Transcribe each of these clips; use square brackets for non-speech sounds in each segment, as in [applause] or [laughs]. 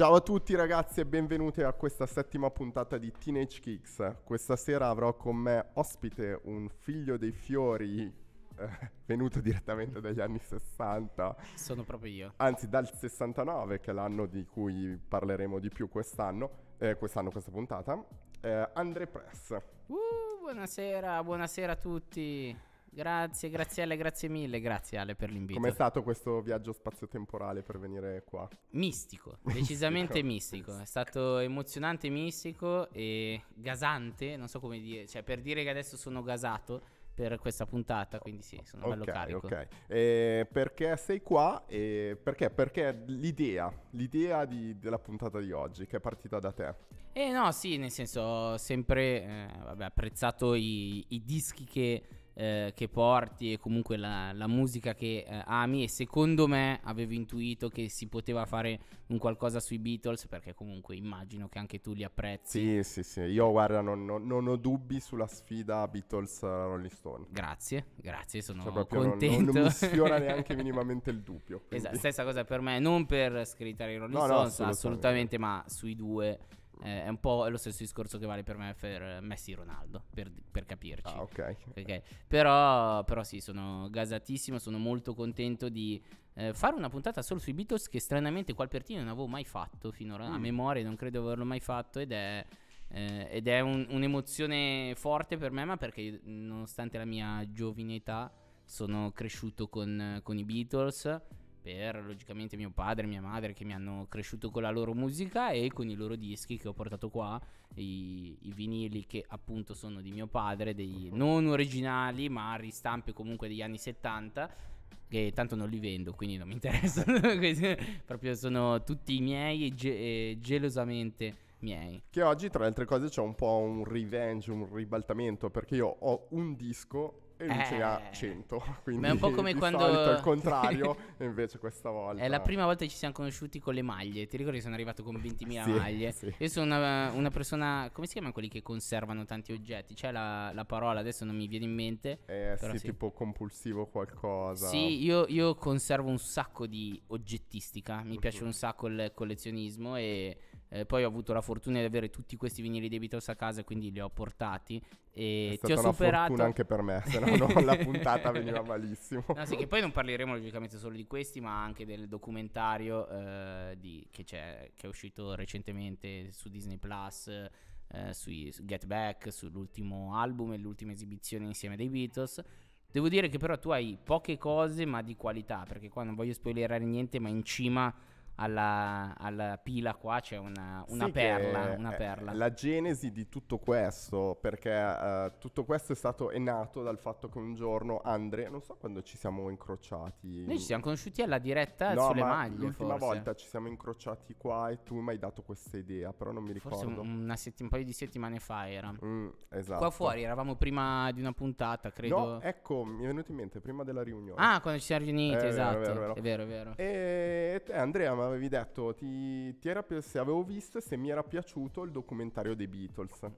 Ciao a tutti ragazzi e benvenuti a questa settima puntata di Teenage Kicks. Questa sera avrò con me ospite un figlio dei fiori eh, venuto direttamente dagli anni 60. Sono proprio io. Anzi dal 69 che è l'anno di cui parleremo di più quest'anno, eh, quest'anno questa puntata. Eh, Andre Press. Uh, buonasera, buonasera a tutti. Grazie, Graziele, grazie mille, grazie Ale per l'invito. Com'è stato questo viaggio spazio-temporale per venire qua? Mistico, decisamente mistico. È stato emozionante, mistico e gasante, non so come dire, cioè per dire che adesso sono gasato per questa puntata, quindi sì, sono okay, bello carico. Ok, eh, perché sei qua? Eh, perché? Perché l'idea, l'idea di, della puntata di oggi, che è partita da te. Eh no, sì, nel senso ho sempre eh, vabbè, apprezzato i, i dischi che eh, che porti e comunque la, la musica che eh, ami e secondo me avevo intuito che si poteva fare un qualcosa sui Beatles perché comunque immagino che anche tu li apprezzi. Sì, sì, sì, io guarda non, non, non ho dubbi sulla sfida Beatles-Rolling eh, Stone. Grazie, grazie, sono cioè, contento. Non, non, mi sfiora [laughs] neanche minimamente il dubbio. Quindi. Esatto, stessa cosa per me, non per scrittare i Rolling no, Stones no, assolutamente. assolutamente, ma sui due eh, è un po' lo stesso discorso che vale per me per Messi Ronaldo, per, per capirci. Ah, ok. okay. Però, però, sì, sono gasatissimo, sono molto contento di eh, fare una puntata solo sui Beatles che stranamente qua al Pertino non avevo mai fatto finora, mm. a memoria non credo averlo mai fatto ed è... Eh, ed è un, un'emozione forte per me, ma perché nonostante la mia giovine età sono cresciuto con, con i Beatles per logicamente mio padre e mia madre che mi hanno cresciuto con la loro musica e con i loro dischi che ho portato qua, i, i vinili che appunto sono di mio padre, dei mhm. non originali ma ristampe comunque degli anni 70 che tanto non li vendo, quindi non mi [laughs] interessano. proprio sono tutti i miei ge- gelosamente miei. Che oggi, tra le altre cose, c'è un po' un revenge, un ribaltamento, perché io ho un disco e lui eh, ce ne ha 100. Quindi ma è un [laughs] po' come quando... Solito il contrario, [laughs] e invece questa volta... È la prima volta che ci siamo conosciuti con le maglie. Ti ricordi che sono arrivato con 20.000 [laughs] sì, maglie? Sì. Io sono una, una, persona... Come si chiamano quelli che conservano tanti oggetti? C'è la, la parola, adesso non mi viene in mente. Eh, sì, sì, tipo compulsivo qualcosa. Sì, io, io conservo un sacco di oggettistica. Mi uh-huh. piace un sacco il collezionismo e eh, poi ho avuto la fortuna di avere tutti questi vinili di Beatles a casa, quindi li ho portati. E È ti ho superato. È anche per me, se no, no [laughs] la puntata veniva malissimo. No, sì, che poi non parleremo logicamente solo di questi, ma anche del documentario eh, di, che, che, è uscito recentemente su Disney Plus. Eh, su Get Back, sull'ultimo album e l'ultima esibizione insieme dei Beatles. Devo dire che però tu hai poche cose ma di qualità, perché qua non voglio spoilerare niente, ma in cima alla, alla pila qua c'è una, una, sì perla, una, perla, La genesi di tutto questo, perché uh, tutto questo è stato è nato dal fatto che un giorno Andre, non so quando ci siamo incrociati. Noi ci siamo conosciuti alla diretta no, sulle ma maglie. L'ultima forse. volta ci siamo incrociati qua e tu mi hai dato questa idea, però non mi ricordo. Forse un, setti- un paio di settimane fa era. Mm, esatto. Qua fuori eravamo prima di una puntata, credo. No, ecco, mi è venuto in mente prima della riunione. Ah, quando ci siamo riuniti, eh, esatto. Vero, vero, vero. È vero, è vero. E eh, Andrea, ma avevi detto, ti, ti era, se avevo visto e se mi era piaciuto il documentario dei Beatles.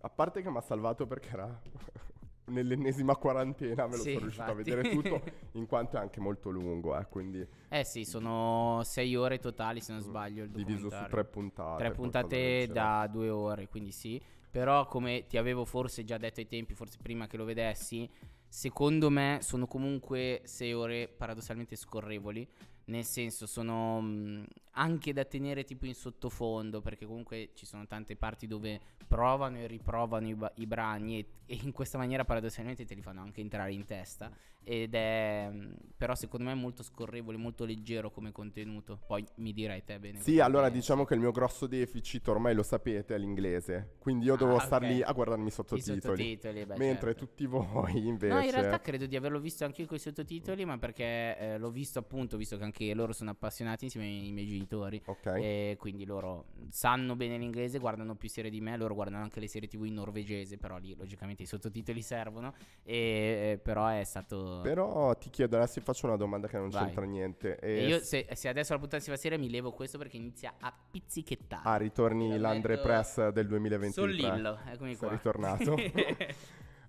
A parte che mi ha salvato perché era [laughs] nell'ennesima quarantena, me lo sì, sono riuscito infatti. a vedere tutto, [laughs] in quanto è anche molto lungo, eh, quindi... Eh sì, sono sei ore totali se non mm, sbaglio Diviso su tre puntate. Tre puntate da due ore, quindi sì. Però come ti avevo forse già detto ai tempi, forse prima che lo vedessi, secondo me sono comunque sei ore paradossalmente scorrevoli nel senso sono mhmm, anche da tenere tipo in sottofondo, perché comunque ci sono tante parti dove provano e riprovano i, i brani e, e, in questa maniera paradossalmente te li fanno anche entrare in testa ed è mm, però secondo me molto scorrevole, molto leggero come contenuto. Poi mi direi te bene. Sì, allora pensi. diciamo che il mio grosso deficit ormai lo sapete è l'inglese, quindi io ah, devo ah, star okay. lì a guardarmi i sottotitoli. I sottotitoli beh, mentre certo. tutti voi invece No, in realtà credo di averlo visto anche io con i sottotitoli, ma perché eh, l'ho visto appunto, visto che anche loro sono appassionati insieme ai miei genitori genitori. Okay. E quindi loro sanno bene l'inglese, guardano più serie di me, loro guardano anche le serie tv in norvegese, però lì logicamente i sottotitoli servono. E, eh, però è stato... Però ti chiedo, adesso ti faccio una domanda che non Vai. c'entra niente. E io se, se, adesso la puntata si fa mi levo questo perché inizia a pizzichettare. Ah, ritorni cioè, l'Andre Press del 2023. Sono Lillo, eccomi qua. Sono ritornato. [laughs] [laughs]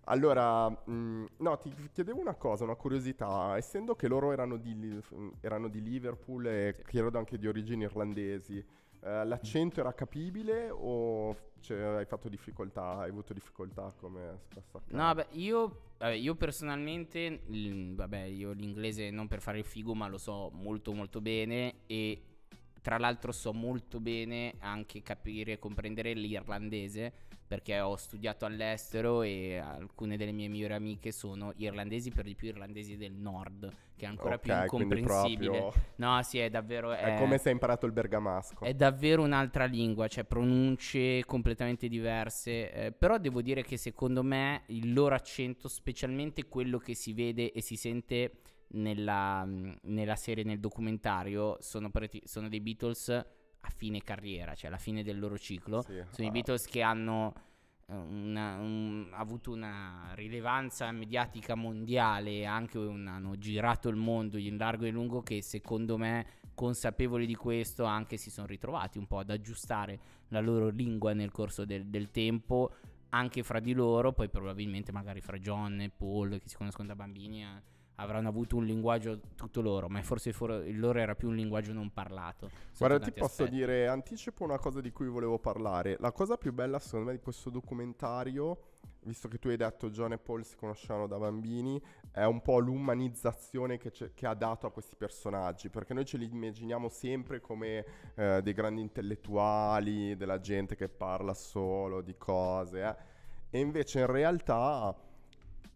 Allora, mh, mm, no, ti chiedevo una cosa, una curiosità. Essendo che loro erano di, erano di Liverpool e credo anche di origini irlandesi, eh, l'accento era capibile o cioè, hai fatto difficoltà? Hai avuto difficoltà come spesso accade? No, beh, io, vabbè, io personalmente, l- vabbè, io l'inglese non per fare il figo, ma lo so molto molto bene e tra l'altro so molto bene anche capire e comprendere l'irlandese perché ho studiato all'estero e alcune delle mie migliori amiche sono irlandesi, per di più irlandesi del nord, che è ancora okay, più incomprensibile. No, sì, è davvero... È, è come se hai imparato il bergamasco. È davvero un'altra lingua, cioè pronunce completamente diverse, eh, però devo dire che secondo me il loro accento, specialmente quello che si vede e si sente nella, mm, nella serie, nel documentario, sono, preti- sono dei Beatles a fine carriera, cioè alla fine del loro ciclo. Sì, sono ah. i Beatles che hanno eh, una, un, avuto una rilevanza mediatica mondiale, anche un, hanno girato il mondo in largo e lungo che secondo me consapevoli di questo anche si sono ritrovati un po' ad aggiustare la loro lingua nel corso del, del tempo anche fra di loro, poi probabilmente magari fra John e Paul che si conoscono da bambini eh, avranno avuto un linguaggio tutto loro, ma forse il loro era più un linguaggio non parlato. Guarda, ti posso aspetti. dire, anticipo una cosa di cui volevo parlare. La cosa più bella secondo me di questo documentario, visto che tu hai detto John e Paul si conoscevano da bambini, è un po' l'umanizzazione che, che ha dato a questi personaggi, perché noi ce li immaginiamo sempre come eh, dei grandi intellettuali, della gente che parla solo di cose, eh. e invece in realtà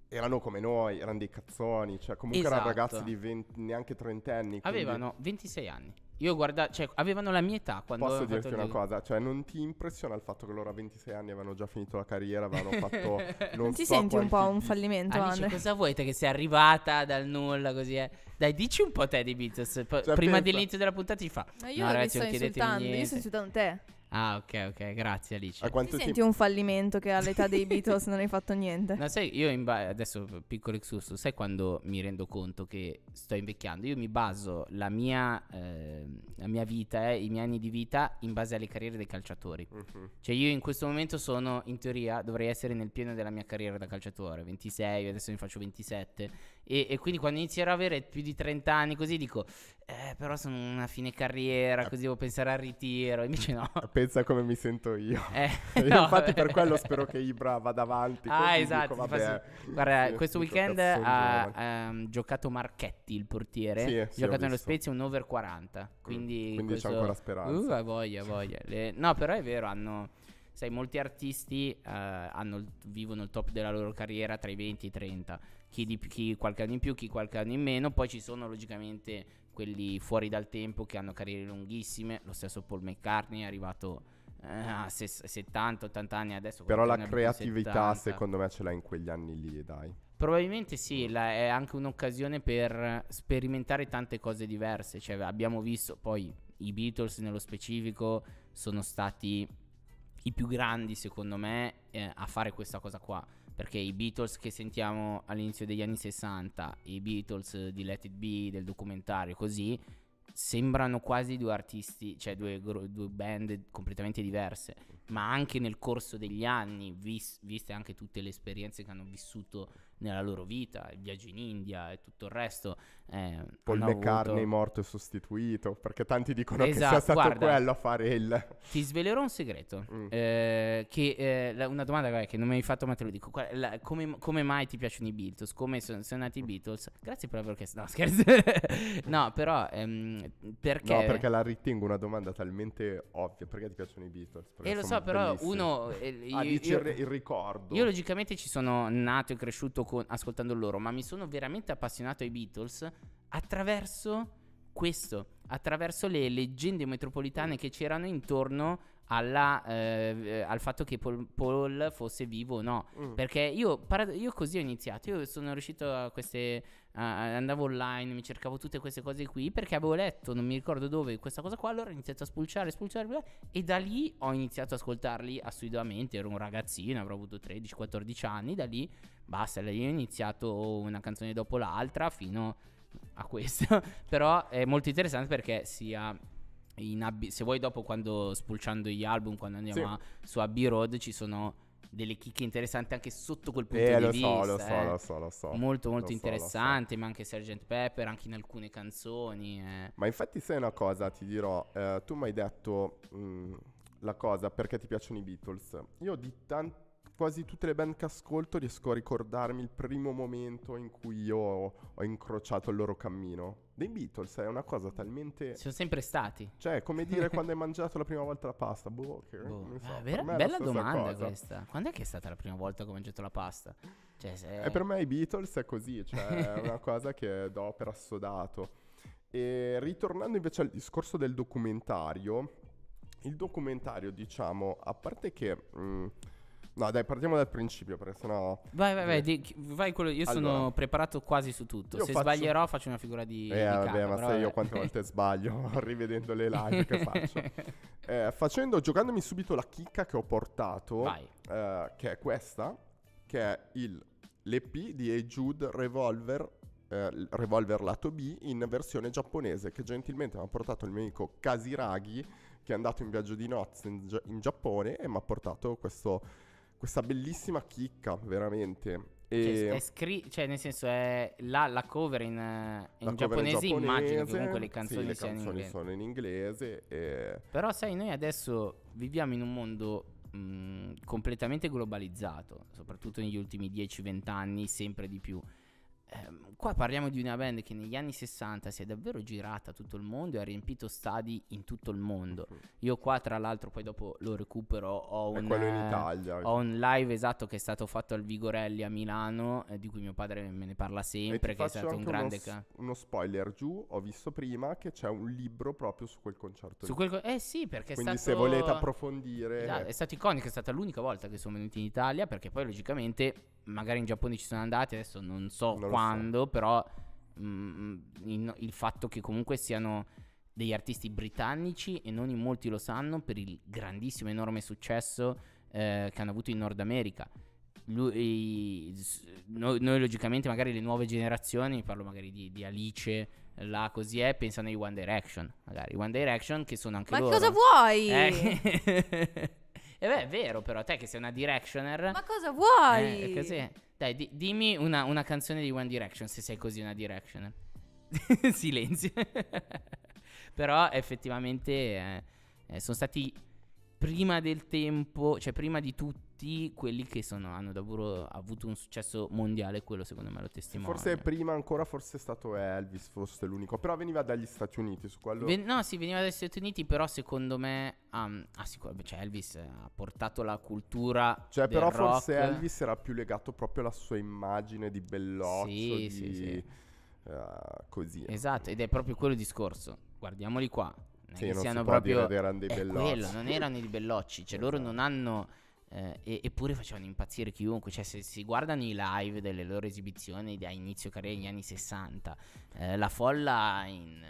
erano come noi, erano dei cazzoni, cioè comunque esatto. erano ragazzi di 20, neanche trentenni. Quindi... Avevano 26 anni. Io guarda, cioè, avevano la mia età quando Posso dirti una del... cosa, cioè non ti impressiona il fatto che loro a 26 anni avevano già finito la carriera, avevano [laughs] fatto non, non ti so senti un po' un fallimento, Amici, Andre? cosa vuoi te che sei arrivata dal nulla così eh? Dai, dici un po' te di Beatles, P- cioè, prima pensa... dell'inizio della puntata ti fa. Ma io no, ragazzi, non chiedetemi insultando, niente. io sto insultando te. Ah, ok, ok, grazie Alice. A quanto ti senti un fallimento che all'età dei Beatles non hai fatto niente? No, sai, io ba- adesso piccolo exurso, sai quando mi rendo conto che sto invecchiando? Io mi baso la mia, eh, la mia vita, eh, i miei anni di vita, in base alle carriere dei calciatori. Uh-huh. Cioè io in questo momento sono, in teoria, dovrei essere nel pieno della mia carriera da calciatore, 26, adesso mi faccio 27 e, e, quindi quando inizierò ad avere più di 30 anni, così dico, eh, però sono una fine carriera, così devo pensare al ritiro. Invece no. [laughs] Pensa come mi sento io. Eh, [laughs] io no, infatti, per quello spero che Ibra vada avanti. Ah, esatto. Dico, vabbè, guarda, sì, questo weekend ha um, giocato Marchetti, il portiere. Sì, sì, giocato nello Spezia un over 40. Mm, quindi, quindi questo... c'è ancora speranza. Uh, voglia, voglia. Le... No, però è vero, hanno. Sai, molti artisti uh, hanno, vivono il top della loro carriera tra i 20 e i 30 chi, di, chi qualche anno in più, chi qualche anno in meno, poi ci sono logicamente quelli fuori dal tempo che hanno carriere lunghissime, lo stesso Paul McCartney è arrivato eh, a 70-80 anni adesso. Però la creatività secondo me ce l'ha in quegli anni lì, dai. Probabilmente sì, la, è anche un'occasione per sperimentare tante cose diverse. Cioè, abbiamo visto poi i Beatles nello specifico sono stati i più grandi, secondo me, eh, a fare questa cosa qua perché i Beatles che sentiamo all'inizio degli anni 60, i Beatles di Let It Be, del documentario, così, sembrano quasi due artisti, cioè due, due band completamente diverse, ma anche nel corso degli anni, vis, viste anche tutte le esperienze che hanno vissuto nella loro vita, il viaggio in India e tutto il resto. Eh, Paul McCartney avuto... morto e sostituito, perché tanti dicono esatto, che sia esatto, stato guarda, quello a fare il... Ti svelerò un segreto, mm. eh, che eh, una domanda che non mi hai fatto ma te lo dico, Qual, la, come, come, mai ti piacciono i Beatles? Come sono, sono nati i Beatles? Grazie per aver chiesto, no scherzo, [laughs] no però ehm, perché... No perché la ritengo una domanda talmente ovvia, perché ti piacciono i Beatles? E eh, lo so però bellissimi. uno... Eh, io, ah, io, il, il ricordo. Io logicamente ci sono nato e cresciuto con, ascoltando loro, ma mi sono veramente appassionato ai Beatles attraverso questo, attraverso le leggende metropolitane che c'erano intorno alla, eh, al fatto che Paul, Paul, fosse vivo o no. Mm. Perché io, io, così ho iniziato. Io sono riuscito a queste uh, andavo online, mi cercavo tutte queste cose qui perché avevo letto, non mi ricordo dove, questa cosa qua, allora ho iniziato a spulciare, spulciare e da lì ho iniziato ad ascoltarli assiduamente, ero un ragazzino, avrò avuto 13-14 anni, da lì basta, da lì ho iniziato una canzone dopo l'altra fino a questa, [laughs] però è molto interessante perché sia... Ab- se vuoi dopo quando spulciando gli album quando andiamo sì. a, su Abbey Road ci sono delle chicche interessanti anche sotto quel punto eh, di vista. So, lo eh. so, lo so, lo so. Molto, molto lo interessanti, so, ma anche Sgt. Pepper, anche in alcune canzoni. Eh. Ma infatti sai una cosa, ti dirò, eh, tu mi hai detto mh, mm, la cosa perché ti piacciono i Beatles. Io di tanti quasi tutte le band che ascolto riesco a ricordarmi il primo momento in cui io ho, ho incrociato il loro cammino. Dei Beatles è una cosa talmente... Ci sono sempre stati. Cioè, come dire [laughs] quando hai mangiato la prima volta la pasta. Boh, che, boh. Eh, so, ah, vera, bella domanda cosa. questa. Quando è che è stata la prima volta che ho mangiato la pasta? Cioè, se... E eh, per me i Beatles è così, cioè è [laughs] una cosa che do per assodato. E ritornando invece al discorso del documentario, il documentario, diciamo, a parte che mh, mm, No, dai, partiamo dal principio, perché sennò. Vai, vai, vai. Eh. Di, vai quello, io allora, sono preparato quasi su tutto. Se faccio... sbaglierò, faccio una figura di. Eh, di vabbè, cara, ma sai io quante volte sbaglio [laughs] rivedendo le live che faccio. [laughs] Eh, facendo, giocandomi subito la chicca che ho portato, eh, che è questa, che è il, l'EP di A Revolver. Eh, Revolver lato B in versione giapponese che gentilmente mi ha portato il mio amico Kasiragi che è andato in viaggio di nozze in, Gia- in Giappone e mi ha portato questo questa bellissima chicca, veramente. Cioè, e... Cioè, scri- cioè, nel senso, è la, la cover in, eh, in la giapponese, cover in giapponese, immagino che comunque le canzoni, sì, le canzoni in sono in inglese. E... Però, sai, noi adesso viviamo in un mondo mh, mm, completamente globalizzato, soprattutto negli ultimi 10-20 anni, sempre di più ehm, qua parliamo di una band che negli anni 60 si è davvero girata tutto il mondo e ha riempito stadi in tutto il mondo. Mhm. Io qua tra l'altro poi dopo lo recupero, ho un, eh, ho un live esatto che è stato fatto al Vigorelli a Milano, eh, di cui mio padre me ne parla sempre, che è stato un grande... Uno, ca- uno spoiler giù, ho visto prima che c'è un libro proprio su quel concerto. Su quel co- eh sì, perché Quindi stato... Quindi se volete approfondire... Esatto, è stato iconico, è stata l'unica volta che sono venuti in Italia, perché poi logicamente magari in Giappone ci sono andati, adesso non so non quando, so. però mh, mm, il, il fatto che comunque siano degli artisti britannici e non in molti lo sanno per il grandissimo, enorme successo eh, che hanno avuto in Nord America. Lui, noi, noi, logicamente magari le nuove generazioni, parlo magari di, di Alice, là così è, pensano ai One Direction, magari One Direction che sono anche Ma loro. Ma cosa vuoi? Eh. [laughs] E beh, è vero, però, te che sei una directioner. Ma cosa vuoi? Eh, è così. Dai, di- dimmi una, una canzone di One Direction, se sei così una directioner. [laughs] Silenzio. [laughs] però, effettivamente, eh, eh, sono stati prima del tempo, cioè prima di tutti quelli che sono, hanno davvero avuto un successo mondiale, quello secondo me lo testimonia. Forse prima ancora, forse è stato Elvis, forse l'unico, però veniva dagli Stati Uniti su quello. Ven- no, sì, veniva dagli Stati Uniti, però secondo me um, ah, sicur- cioè Elvis ha portato la cultura Cioè, però rock. forse Elvis era più legato proprio alla sua immagine di belloccio, sì, di... sì, sì. Uh, così. Ecco. Esatto, ed è proprio quello il discorso. Guardiamoli qua sì, che non siano si proprio erano dei bellocci. Quello, non erano i bellocci, cioè loro non esatto. hanno eh, eppure facevano impazzire chiunque, cioè se si guardano i live delle loro esibizioni da inizio carriera negli anni 60, eh, la folla in,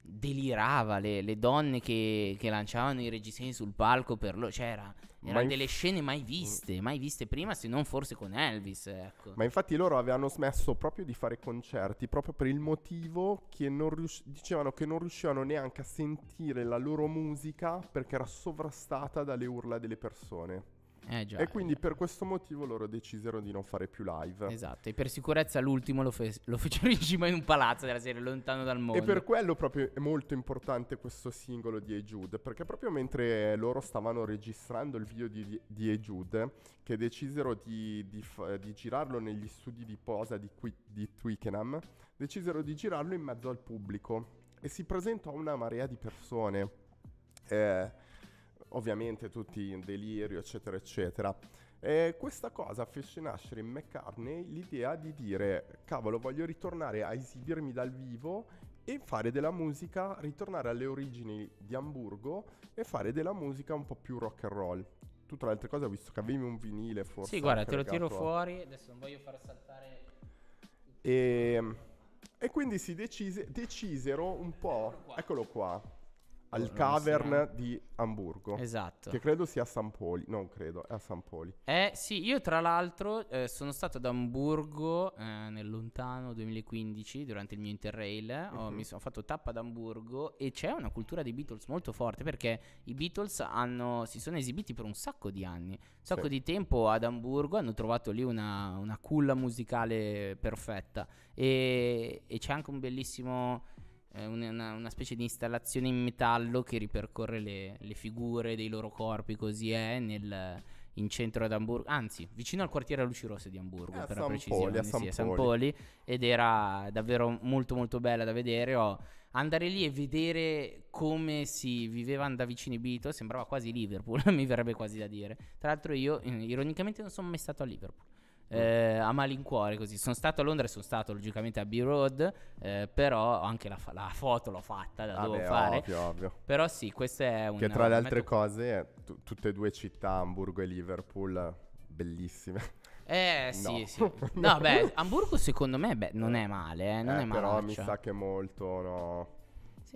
delirava, le, le donne che, che, lanciavano i reggiseni sul palco per loro, cioè era erano inf- delle scene mai viste, mai viste prima, se non forse con Elvis. Ecco. Ma infatti loro avevano smesso proprio di fare concerti, proprio per il motivo che non rius- dicevano che non riuscivano neanche a sentire la loro musica perché era sovrastata dalle urla delle persone. Eh già, e eh, quindi eh. per questo motivo loro decisero di non fare più live. Esatto, e per sicurezza l'ultimo lo, fe- lo fecero [laughs] in cima in un palazzo della serie, lontano dal mondo. E per quello proprio è molto importante questo singolo di Ejude, perché proprio mentre loro stavano registrando il video di, di Ejude, che decisero di, di, f- di, girarlo negli studi di posa di, qui- di Twickenham, decisero di girarlo in mezzo al pubblico e si presentò una marea di persone. Eh, ovviamente tutti in delirio, eccetera, eccetera. E questa cosa fece nascere in McCartney l'idea di dire, cavolo, voglio ritornare a esibirmi dal vivo e fare della musica, ritornare alle origini di Hamburgo e fare della musica un po' più rock and roll. Tu tra le altre cose ho visto che avevi un vinile forse. Sì, guarda, te lo tiro fuori, adesso non voglio far saltare... E, ehm, e quindi si decise, decisero un po'... Eccolo qua. Eccolo qua al Cavern di Hamburgo. Esatto. Che credo sia a San Poli. Non credo, è a San Poli. Eh sì, io tra l'altro eh, sono stato ad Hamburgo eh, nel lontano 2015 durante il mio Interrail. Mm-hmm. Ho, mhm. mi sono fatto tappa ad Hamburgo e c'è una cultura dei Beatles molto forte perché i Beatles hanno, si sono esibiti per un sacco di anni, un sacco sì. di tempo ad Hamburgo, hanno trovato lì una, una culla musicale perfetta e, e c'è anche un bellissimo una, una, specie di installazione in metallo che ripercorre le, le figure dei loro corpi, così è, nel, in centro ad Amburgo, anzi vicino al quartiere Luci Rosse di Amburgo, eh, per San la precisione, Poli, sì, San Poli. ed era davvero molto molto bella da vedere. Oh, andare lì e vedere come si viveva da vicini Bito sembrava quasi Liverpool, [laughs] mi verrebbe quasi da dire. Tra l'altro io eh, ironicamente non sono mai stato a Liverpool. Eh, a malincuore così. Sono stato a Londra e sono stato logicamente a B-Road, eh, però anche la, la, foto l'ho fatta, la Vabbè, ah, devo fare. Ovvio, ovvio. Però sì, questo è una... Che tra le altre metto... cose, t- tutte e due città, Hamburgo e Liverpool, bellissime. Eh [laughs] no. sì, sì. [laughs] No, beh, Hamburgo secondo me beh, non è male, eh, non eh, è male. Però cioè. mi sa che molto, no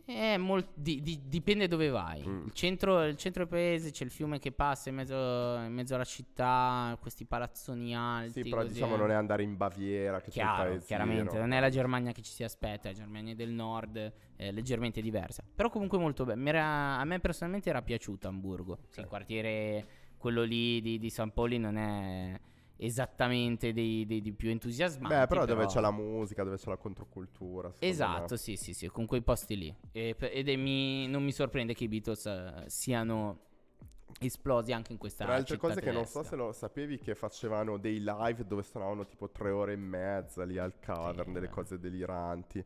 eh, molt, di, di, dipende dove vai. Mm. Il, centro, il, centro, del paese c'è il fiume che passa in mezzo, in mezzo alla città, questi palazzoni alti. Sì, però così. diciamo eh. non è andare in Baviera che Chiaro, Chiaramente, non è la Germania che ci si aspetta, la Germania del nord è leggermente diversa. Però comunque molto bene. A me personalmente era piaciuto Hamburgo. Sì. Il quartiere, quello lì di, di San Poli non è esattamente dei, dei, dei, più entusiasmati. Beh, però, però, dove c'è la musica, dove c'è la controcultura. Esatto, me. sì, sì, sì, con quei posti lì. E, ed è mi, non mi sorprende che i Beatles uh, siano esplosi anche in questa Tra altre cose che non so se lo sapevi che facevano dei live dove stavano tipo tre ore e mezza lì al cavern, sì, delle cose deliranti.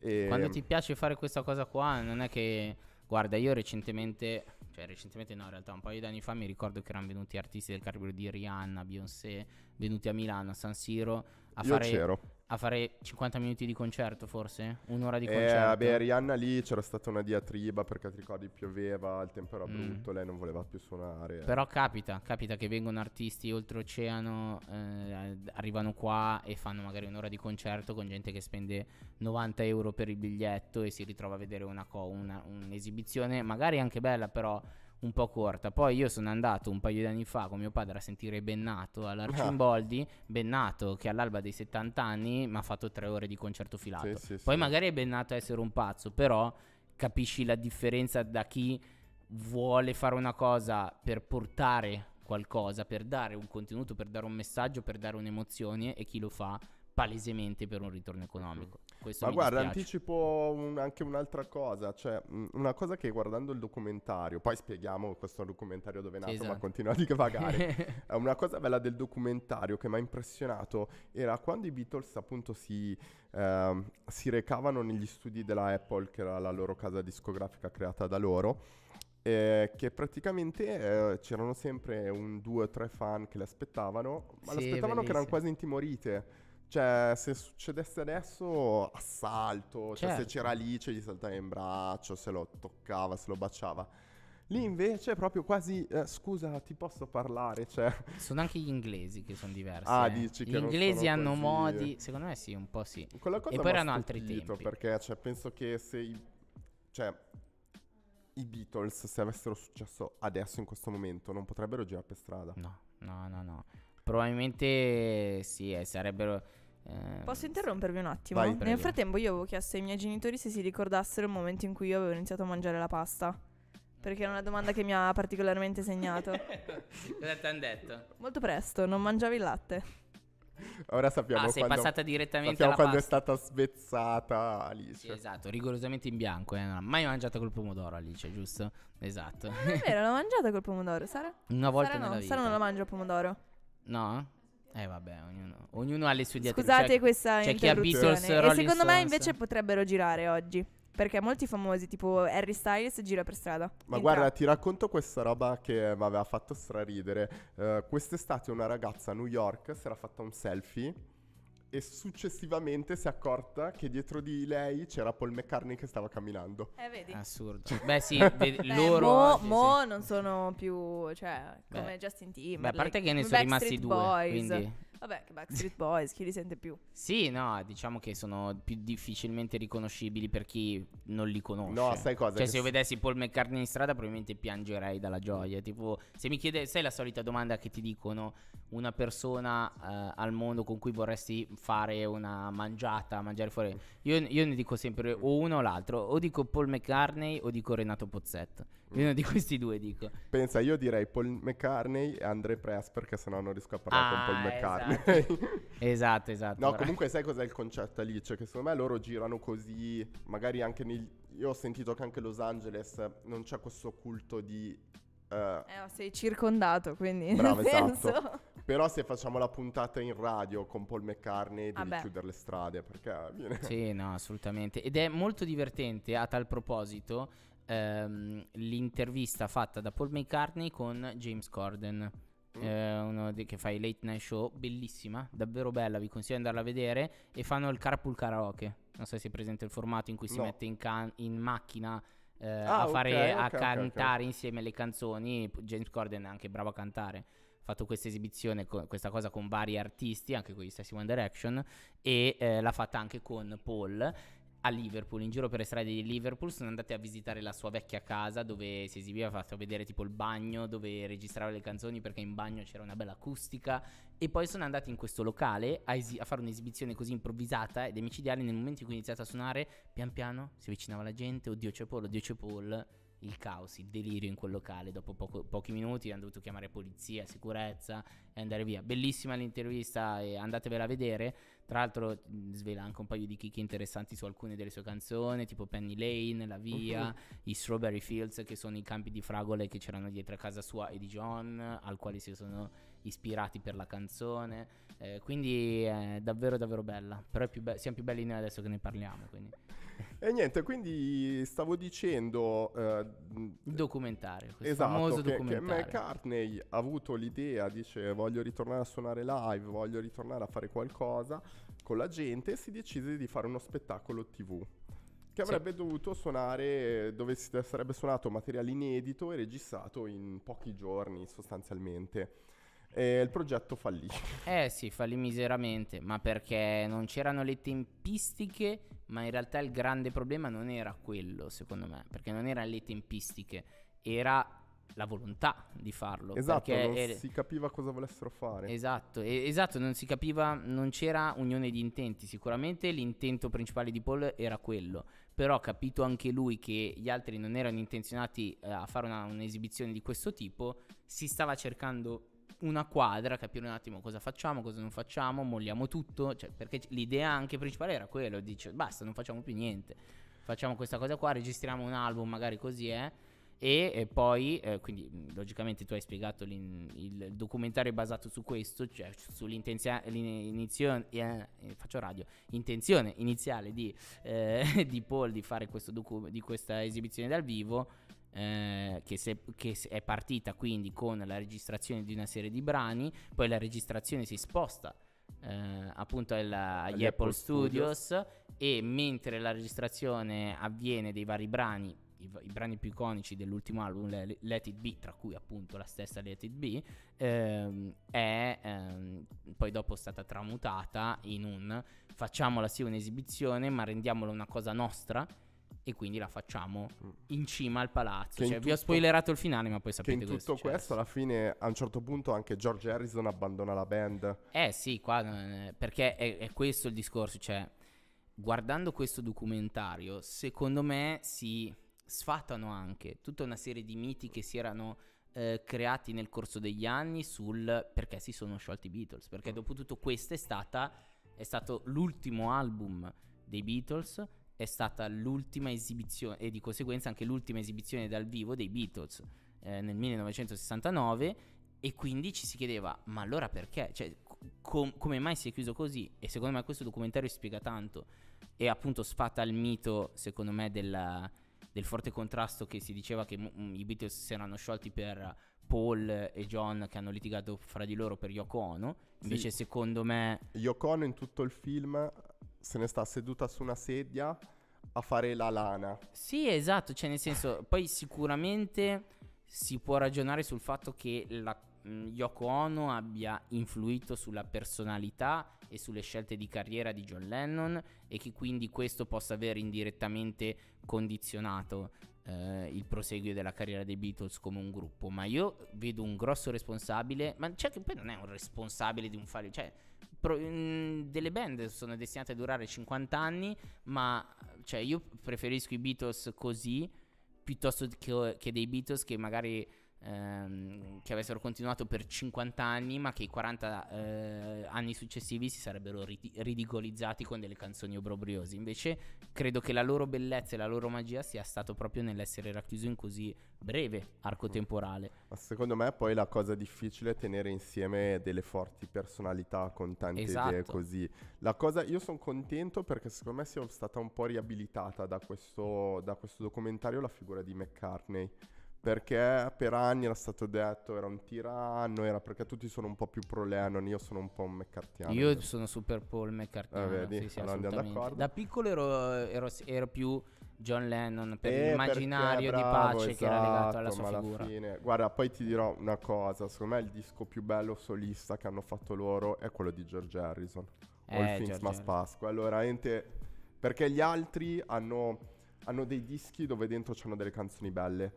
E... Ehm, Quando ti piace fare questa cosa qua non è che Guarda, io recentemente, cioè recentemente no, in realtà un paio di anni fa mi ricordo che erano venuti artisti del calibro di Rihanna, Beyoncé, venuti a Milano, a San Siro a io fare c'ero a fare 50 minuti di concerto forse? Un'ora di eh, concerto? Eh, beh, Rihanna lì c'era stata una diatriba perché ti ricordi pioveva, il tempo era mm. brutto, lei non voleva più suonare. Però capita, capita che vengono artisti oltreoceano, eh, arrivano qua e fanno magari un'ora di concerto con gente che spende 90 euro per il biglietto e si ritrova a vedere una co- una, un'esibizione, magari anche bella però un po' corta. Poi io sono andato un paio di anni fa con mio padre a sentire Bennato all'Arcimboldi, ah. Bennato che all'alba dei 70 anni mi ha fatto tre ore di concerto filato. Sì, sì, Poi sì. magari è Bennato a essere un pazzo, però capisci la differenza da chi vuole fare una cosa per portare qualcosa, per dare un contenuto, per dare un messaggio, per dare un'emozione e chi lo fa palesemente per un ritorno economico. Questo Ma guarda, dispiace. anticipo un, anche un'altra cosa, cioè una cosa che guardando il documentario, poi spieghiamo questo documentario dove è nato, esatto. ma continua a divagare. [laughs] Eh, una cosa bella del documentario che mi ha impressionato era quando i Beatles appunto si, eh, si recavano negli studi della Apple, che era la loro casa discografica creata da loro, eh, che praticamente eh, c'erano sempre un due o tre fan che le aspettavano, ma sì, l'aspettavano bellissimo. che erano quasi intimorite cioè, se succedesse adesso, assalto. Cioè, certo. se c'era Alice, gli saltava in braccio, se lo toccava, se lo baciava. Lì invece è proprio quasi, eh, scusa, ti posso parlare? Cioè... Sono anche gli inglesi che sono diversi. Ah, eh. dici gli che Gli inglesi hanno così. modi, secondo me sì, un po' sì. Quella cosa e poi erano altri tempi. Perché cioè, penso che se i, cioè, i Beatles, se avessero successo adesso in questo momento, non potrebbero girare per strada. No, no, no, no. Probabilmente sì, eh, sarebbero Ehm, Posso interrompervi un attimo? Vai, Nel frattempo io avevo chiesto ai miei genitori se si ricordassero il momento in cui io avevo iniziato a mangiare la pasta. Perché era una domanda che mi ha particolarmente segnato. [laughs] Cosa ti hanno detto? Molto presto, non mangiavi il latte. Ora sappiamo ah, sei quando, passata direttamente sappiamo quando pasta. è stata svezzata Alice. Sì, esatto, rigorosamente in bianco. Eh. Non ha mai mangiato col pomodoro Alice, giusto? Esatto. Non eh, è vero, l'ho mangiata col pomodoro, Sara? Una volta Sara nella no, vita. Sara non la mangia il pomodoro. No? Eh vabbè, ognuno, ognuno ha le sue diatrici. Scusate cioè, questa cioè chi ha Beatles, E secondo Stones. me invece potrebbero girare oggi. Perché molti famosi, tipo Harry Styles, gira per strada. Ma Entra. guarda, ti racconto questa roba che mi aveva fatto straridere. Uh, quest'estate una ragazza a New York si era fatta un selfie e successivamente si è accorta che dietro di lei c'era Paul McCartney che stava camminando. Eh, vedi? Assurdo. Cioè, beh, sì, [laughs] vedi, Beh, loro... Mo, sì, mo non sono più, cioè, come Beh. Justin Timberlake. Beh, a parte che ne sono rimasti Boys. due, quindi... Vabbè, che Backstreet Boys, chi li sente più? Sì, no, diciamo che sono più difficilmente riconoscibili per chi non li conosce. No, sai cosa? Cioè, se io vedessi Paul McCartney in strada, probabilmente piangerei dalla gioia. Tipo, se mi chiede, sai la solita domanda che ti dicono una persona eh, al mondo con cui vorresti fare una mangiata, mangiare fuori. Io, io ne dico sempre o uno o l'altro, o dico Paul McCartney o dico Renato Pozzetto. Io uno di questi due dico. Pensa, io direi Paul McCartney e Andre Press perché sennò non riesco a parlare ah, con Paul ah, McCartney. Esatto avanti. [laughs] esatto, esatto. No, bravo. comunque sai cos'è il concetto Alice? Che secondo me loro girano così, magari anche nel... Io ho sentito che anche Los Angeles non c'è questo culto di... Uh... Eh, eh sei circondato, quindi... Bravo, esatto. Però se facciamo la puntata in radio con Paul McCartney devi ah chiudere le strade perché viene... Sì, no, assolutamente. Ed è molto divertente a tal proposito ehm, l'intervista fatta da Paul McCartney con James Corden Mm. Eh, uno di, che fa i late night show, bellissima, davvero bella, vi consiglio di andarla a vedere. E fanno il carpool karaoke. Non so se è presente il formato in cui si no. mette in, can- in macchina eh, ah, a, fare, okay, a cantare okay, insieme le canzoni. James Corden è anche bravo a cantare fatto questa esibizione, con, questa cosa con vari artisti, anche con gli stessi One Direction, e eh, l'ha fatta anche con Paul a Liverpool, in giro per le strade di Liverpool, sono andati a visitare la sua vecchia casa dove si esibiva, ha fatto vedere tipo il bagno dove registrava le canzoni perché in bagno c'era una bella acustica e poi sono andati in questo locale a, esi- a fare un'esibizione così improvvisata ed emicidiale nel momento in cui è iniziato a suonare, pian piano si avvicinava la gente, oddio oh c'è Paul, oddio oh c'è Paul, il caos, il delirio in quel locale. Dopo poco, pochi minuti hanno dovuto chiamare polizia, sicurezza e andare via. Bellissima l'intervista, e andatevela a vedere. Tra l'altro svela anche un paio di chicche interessanti su alcune delle sue canzoni, tipo Penny Lane, La Via, uh-huh. i Strawberry Fields, che sono i campi di fragole che c'erano dietro a casa sua e di John, al quale si sono ispirati per la canzone. Eh, quindi è davvero davvero bella. Però più be- siamo più belli noi adesso che ne parliamo. Quindi. E niente, quindi stavo dicendo... Eh, documentario, questo esatto, famoso che, documentario. Che McCartney ha avuto l'idea, dice voglio ritornare a suonare live, voglio ritornare a fare qualcosa con la gente e si decise di fare uno spettacolo tv che avrebbe sì. dovuto suonare, dove sarebbe suonato materiale inedito e registrato in pochi giorni sostanzialmente. E il progetto fallì. Eh sì, fallì miseramente, ma perché non c'erano le tempistiche, ma in realtà il grande problema non era quello, secondo me, perché non erano le tempistiche, era la volontà di farlo. Esatto, non er- si capiva cosa volessero fare. Esatto, e- esatto, non si capiva, non c'era unione di intenti. Sicuramente l'intento principale di Paul era quello, però ha capito anche lui che gli altri non erano intenzionati eh, a fare una, un'esibizione di questo tipo, si stava cercando una quadra, capire un attimo cosa facciamo, cosa non facciamo, molliamo tutto, cioè, perché l'idea anche principale era quello, dice basta, non facciamo più niente, facciamo questa cosa qua, registriamo un album magari così è. E, e poi, eh, quindi logicamente tu hai spiegato il documentario è basato su questo, cioè sull'intenzione, eh, eh, faccio radio, intenzione iniziale di, eh, [laughs] di Paul di fare docu- di questa esibizione dal vivo eh, che, se, che, è partita quindi con la registrazione di una serie di brani, poi la registrazione si sposta eh, appunto alla, agli, Apple, Apple Studios, Studios, e mentre la registrazione avviene dei vari brani, i, i brani più iconici dell'ultimo album, Let It Be, tra cui appunto la stessa Let It Be, ehm, è ehm, poi dopo stata tramutata in un facciamola sì un'esibizione ma rendiamola una cosa nostra e quindi la facciamo mm. in cima al palazzo. Cioè, tutto, vi ho spoilerato il finale, ma poi sapete che in tutto questo alla fine a un certo punto anche George Harrison abbandona la band. Eh sì, qua, eh, perché è, è questo il discorso, cioè guardando questo documentario, secondo me si sfatano anche tutta una serie di miti che si erano eh, creati nel corso degli anni sul perché si sono sciolti i Beatles, perché mm. dopo tutto questo è, stata, è stato l'ultimo album dei Beatles è stata l'ultima esibizione e di conseguenza anche l'ultima esibizione dal vivo dei Beatles eh, nel 1969 e quindi ci si chiedeva ma allora perché? Cioè, com- come mai si è chiuso così? E secondo me questo documentario spiega tanto e appunto sfata il mito secondo me della, del forte contrasto che si diceva che m- mm, mm, i Beatles si erano sciolti per Paul e John che hanno litigato fra di loro per Yoko Ono. Invece, sì. secondo me. Yoko Ono in tutto il film se ne sta seduta su una sedia a fare la lana. Sì, esatto, cioè nel senso, poi sicuramente si può ragionare sul fatto che la mm, Yoko Ono abbia influito sulla personalità e sulle scelte di carriera di John Lennon e che quindi questo possa aver indirettamente condizionato eh, il proseguio della carriera dei Beatles come un gruppo, ma io vedo un grosso responsabile, ma cioè che poi non è un responsabile di un fallimento, cioè Pro, mm, delle band sono destinate a durare 50 anni, ma cioè, io preferisco i Beatles così piuttosto che, che dei Beatles che magari ehm, che avessero continuato per 50 anni, ma che i 40 eh, anni successivi si sarebbero ri- ridicolizzati con delle canzoni obrobriose. Invece, credo che la loro bellezza e la loro magia sia stato proprio nell'essere racchiuso in così breve arco mm. temporale. Ma secondo me, poi la cosa difficile è tenere insieme delle forti personalità con tante esatto. idee così. La cosa, io sono contento perché secondo me sia stata un po' riabilitata da questo, da questo documentario la figura di McCartney perché per anni era stato detto era un tiranno, era perché tutti sono un po' più pro Lennon, io sono un po' un McCartiano. Io sono super Paul McCartiano, eh, vedi, sì, sì, allora andiamo d'accordo. Da piccolo ero, ero, ero più John Lennon per eh, l'immaginario perché, bravo, di pace esatto, che era legato alla esatto, sua alla figura. Fine, guarda, poi ti dirò una cosa, secondo me il disco più bello solista che hanno fatto loro è quello di George Harrison, eh, All Things George Must Pass, quello veramente perché gli altri hanno, hanno dei dischi dove dentro c'hanno delle canzoni belle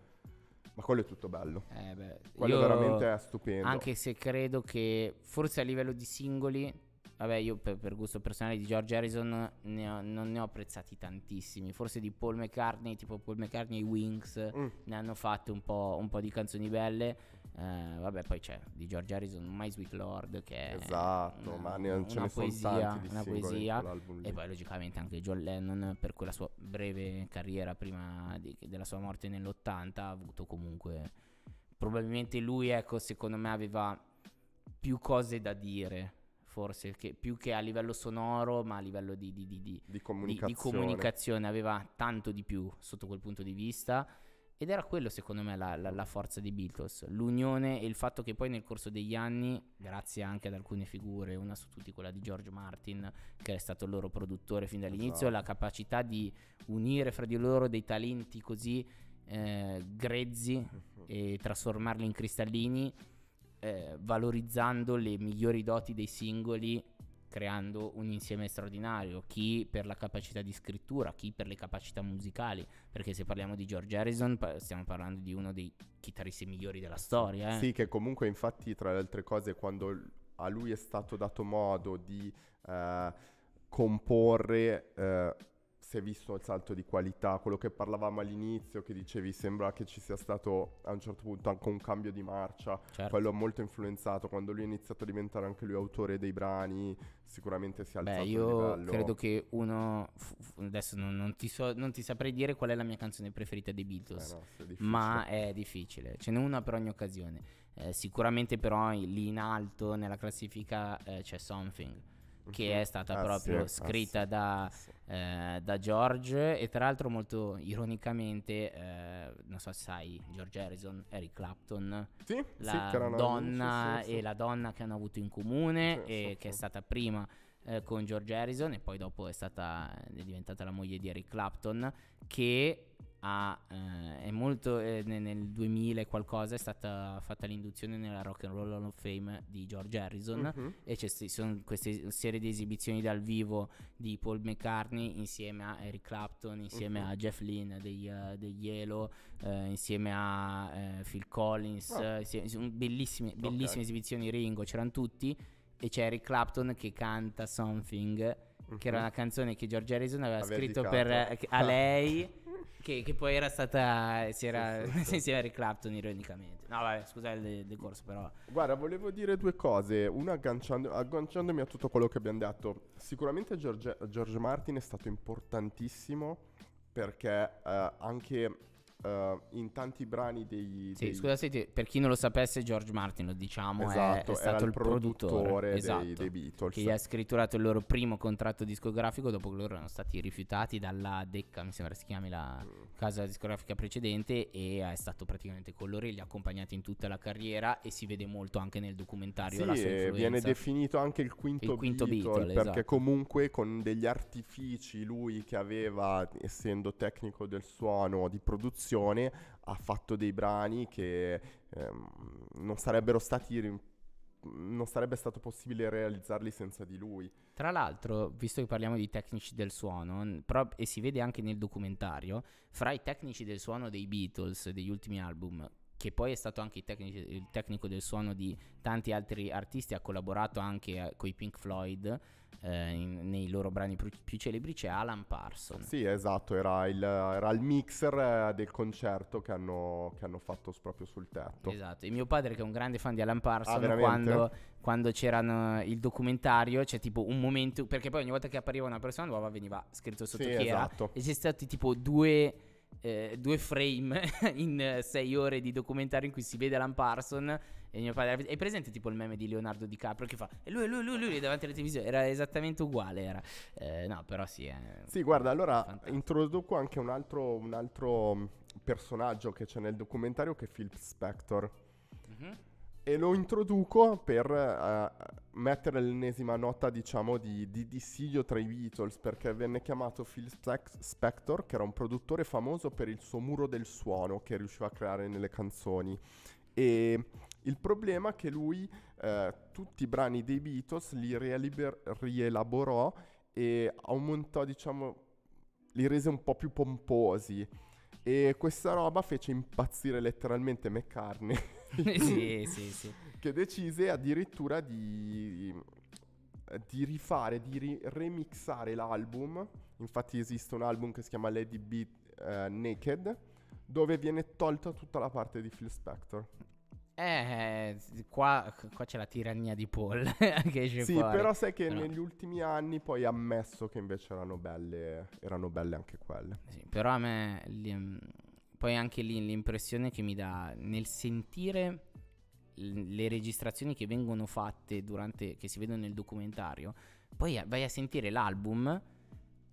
ma quello è tutto bello. Eh beh, quello veramente è stupendo. Anche se credo che forse a livello di singoli Vabbè, io per, per, gusto personale di George Harrison ne ho, non ne ho apprezzati tantissimi. Forse di Paul McCartney, tipo Paul McCartney e Wings, mm. ne hanno fatte un, un po', di canzoni belle. Eh, vabbè, poi c'è di George Harrison My Sweet Lord, che è esatto, una, ma ne una, ce una ne poesia, una poesia. E poi logicamente anche John Lennon per quella sua breve carriera prima di, della sua morte nell'80 ha avuto comunque... Probabilmente lui, ecco, secondo me aveva più cose da dire forse che più che a livello sonoro, ma a livello di, di, di, di comunicazione. comunicazione aveva tanto di più sotto quel punto di vista. Ed era quello, secondo me, la, la, la, forza dei Beatles. L'unione e il fatto che poi nel corso degli anni, grazie anche ad alcune figure, una su tutti quella di George Martin, che è stato il loro produttore fin dall'inizio, esatto. la capacità di unire fra di loro dei talenti così eh, grezzi mm-hmm. e trasformarli in cristallini eh, valorizzando le migliori doti dei singoli creando un insieme straordinario, chi per la capacità di scrittura, chi per le capacità musicali, perché se parliamo di George Harrison stiamo parlando di uno dei chitarristi migliori della storia. Eh? Sì, che comunque infatti tra le altre cose quando a lui è stato dato modo di eh, comporre eh, si è visto il salto di qualità, quello che parlavamo all'inizio, che dicevi sembra che ci sia stato a un certo punto anche un cambio di marcia, certo. quello ha molto influenzato, quando lui ha iniziato a diventare anche lui autore dei brani, sicuramente si è alzato Beh, io credo che uno, adesso non, non, ti so, non, ti saprei dire qual è la mia canzone preferita dei Beatles, eh no, è ma è difficile, ce n'è una per ogni occasione, eh, sicuramente però lì in alto nella classifica eh, c'è Something che mhm. è stata ah, proprio ah, sì, scritta ah, da, sì. eh, da, George e tra l'altro molto ironicamente, eh, non so se sai, George Harrison, Eric Clapton, sì, la donna amici, e la donna che hanno avuto in comune e che è stata prima eh, con George Harrison e poi dopo è, stata, è diventata la moglie di Eric Clapton che ha, eh, è molto eh, nel 2000 qualcosa è stata fatta l'induzione nella Rock and Roll Hall of Fame di George Harrison mm-hmm. e ci sono queste serie di esibizioni dal vivo di Paul McCartney insieme a Eric Clapton, insieme mm-hmm. a Jeff Lynn degli, uh, eh, degli Yellow, eh, insieme a eh, Phil Collins, oh. insieme, bellissime, bellissime okay. esibizioni Ringo, c'erano tutti e c'è Eric Clapton che canta Something che era una mhm. canzone che George Harrison aveva Aveva scritto per, eh, a ah. lei, [laughs] che, che poi era stata, eh, si era, Sì, sì, [laughs] sì. Eric Clapton ironicamente. No vabbè, scusate il decorso però. Guarda, volevo dire due cose. Una agganciando- agganciandomi a tutto quello che abbiamo detto. Sicuramente George, George Martin è stato importantissimo perché eh, anche Uh, in tanti brani degli... Sì, dei... scusa, senti, per chi non lo sapesse, George Martin, lo diciamo, esatto, è, è stato il produttore, produttore dei, esatto, dei, Beatles. Che ha scritturato il loro primo contratto discografico dopo che loro erano stati rifiutati dalla Decca, mi sembra si chiami la casa discografica precedente, e è stato praticamente con loro, e li ha accompagnati in tutta la carriera e si vede molto anche nel documentario sì, la sua viene definito anche il quinto, il quinto Beatle, Beatle, perché esatto. comunque con degli artifici lui che aveva, essendo tecnico del suono, di produzione, produzione ha fatto dei brani che ehm, non sarebbero stati non sarebbe stato possibile realizzarli senza di lui. Tra l'altro, visto che parliamo di tecnici del suono, però, e si vede anche nel documentario, fra i tecnici del suono dei Beatles, degli ultimi album, che poi è stato anche il, tecnico, il tecnico del suono di tanti altri artisti, ha collaborato anche eh, con i Pink Floyd, eh, in, nei loro brani più, più, celebri c'è Alan Parson. Sì, esatto, era il, era il mixer eh, del concerto che hanno, che hanno, fatto proprio sul tetto. Esatto, e mio padre che è un grande fan di Alan Parson, ah, quando, quando c'era il documentario c'è tipo un momento, perché poi ogni volta che appariva una persona nuova veniva scritto sotto sì, chi esatto. era, e c'è stati tipo due eh, due frame [laughs] in sei ore di documentario in cui si vede Alan Parson e mio padre. È presente tipo il meme di Leonardo DiCaprio che fa e lui, lui, lui, lui davanti alla televisione. Era esattamente uguale. Era. Eh, no, però sì. sì, guarda, allora fantastico. introduco anche un altro, un altro mm, personaggio che c'è nel documentario che è Phil Spector. Mm-hmm e lo introduco per uh, mettere l'ennesima nota, diciamo, di, di, dissidio tra i Beatles, perché venne chiamato Phil Spector, che era un produttore famoso per il suo muro del suono che riusciva a creare nelle canzoni. E il problema è che lui uh, tutti i brani dei Beatles li rieliber- rielaborò e aumentò, diciamo, li rese un po' più pomposi. E questa roba fece impazzire letteralmente McCartney. [laughs] Eh sì, [laughs] sì, sì. Che decise addirittura di, di rifare, di ri- remixare l'album. Infatti esiste un album che si chiama Lady Beat uh, eh, Naked, dove viene tolta tutta la parte di Phil Spector. Eh, qua, qua, c'è la tirannia di Paul [laughs] che Sì, fuori. però sai che no. negli ultimi anni poi ha ammesso che invece erano belle, erano belle anche quelle. Sì, però a me poi anche lì l'impressione che mi dà nel sentire le registrazioni che vengono fatte durante che si vedono nel documentario, poi vai a sentire l'album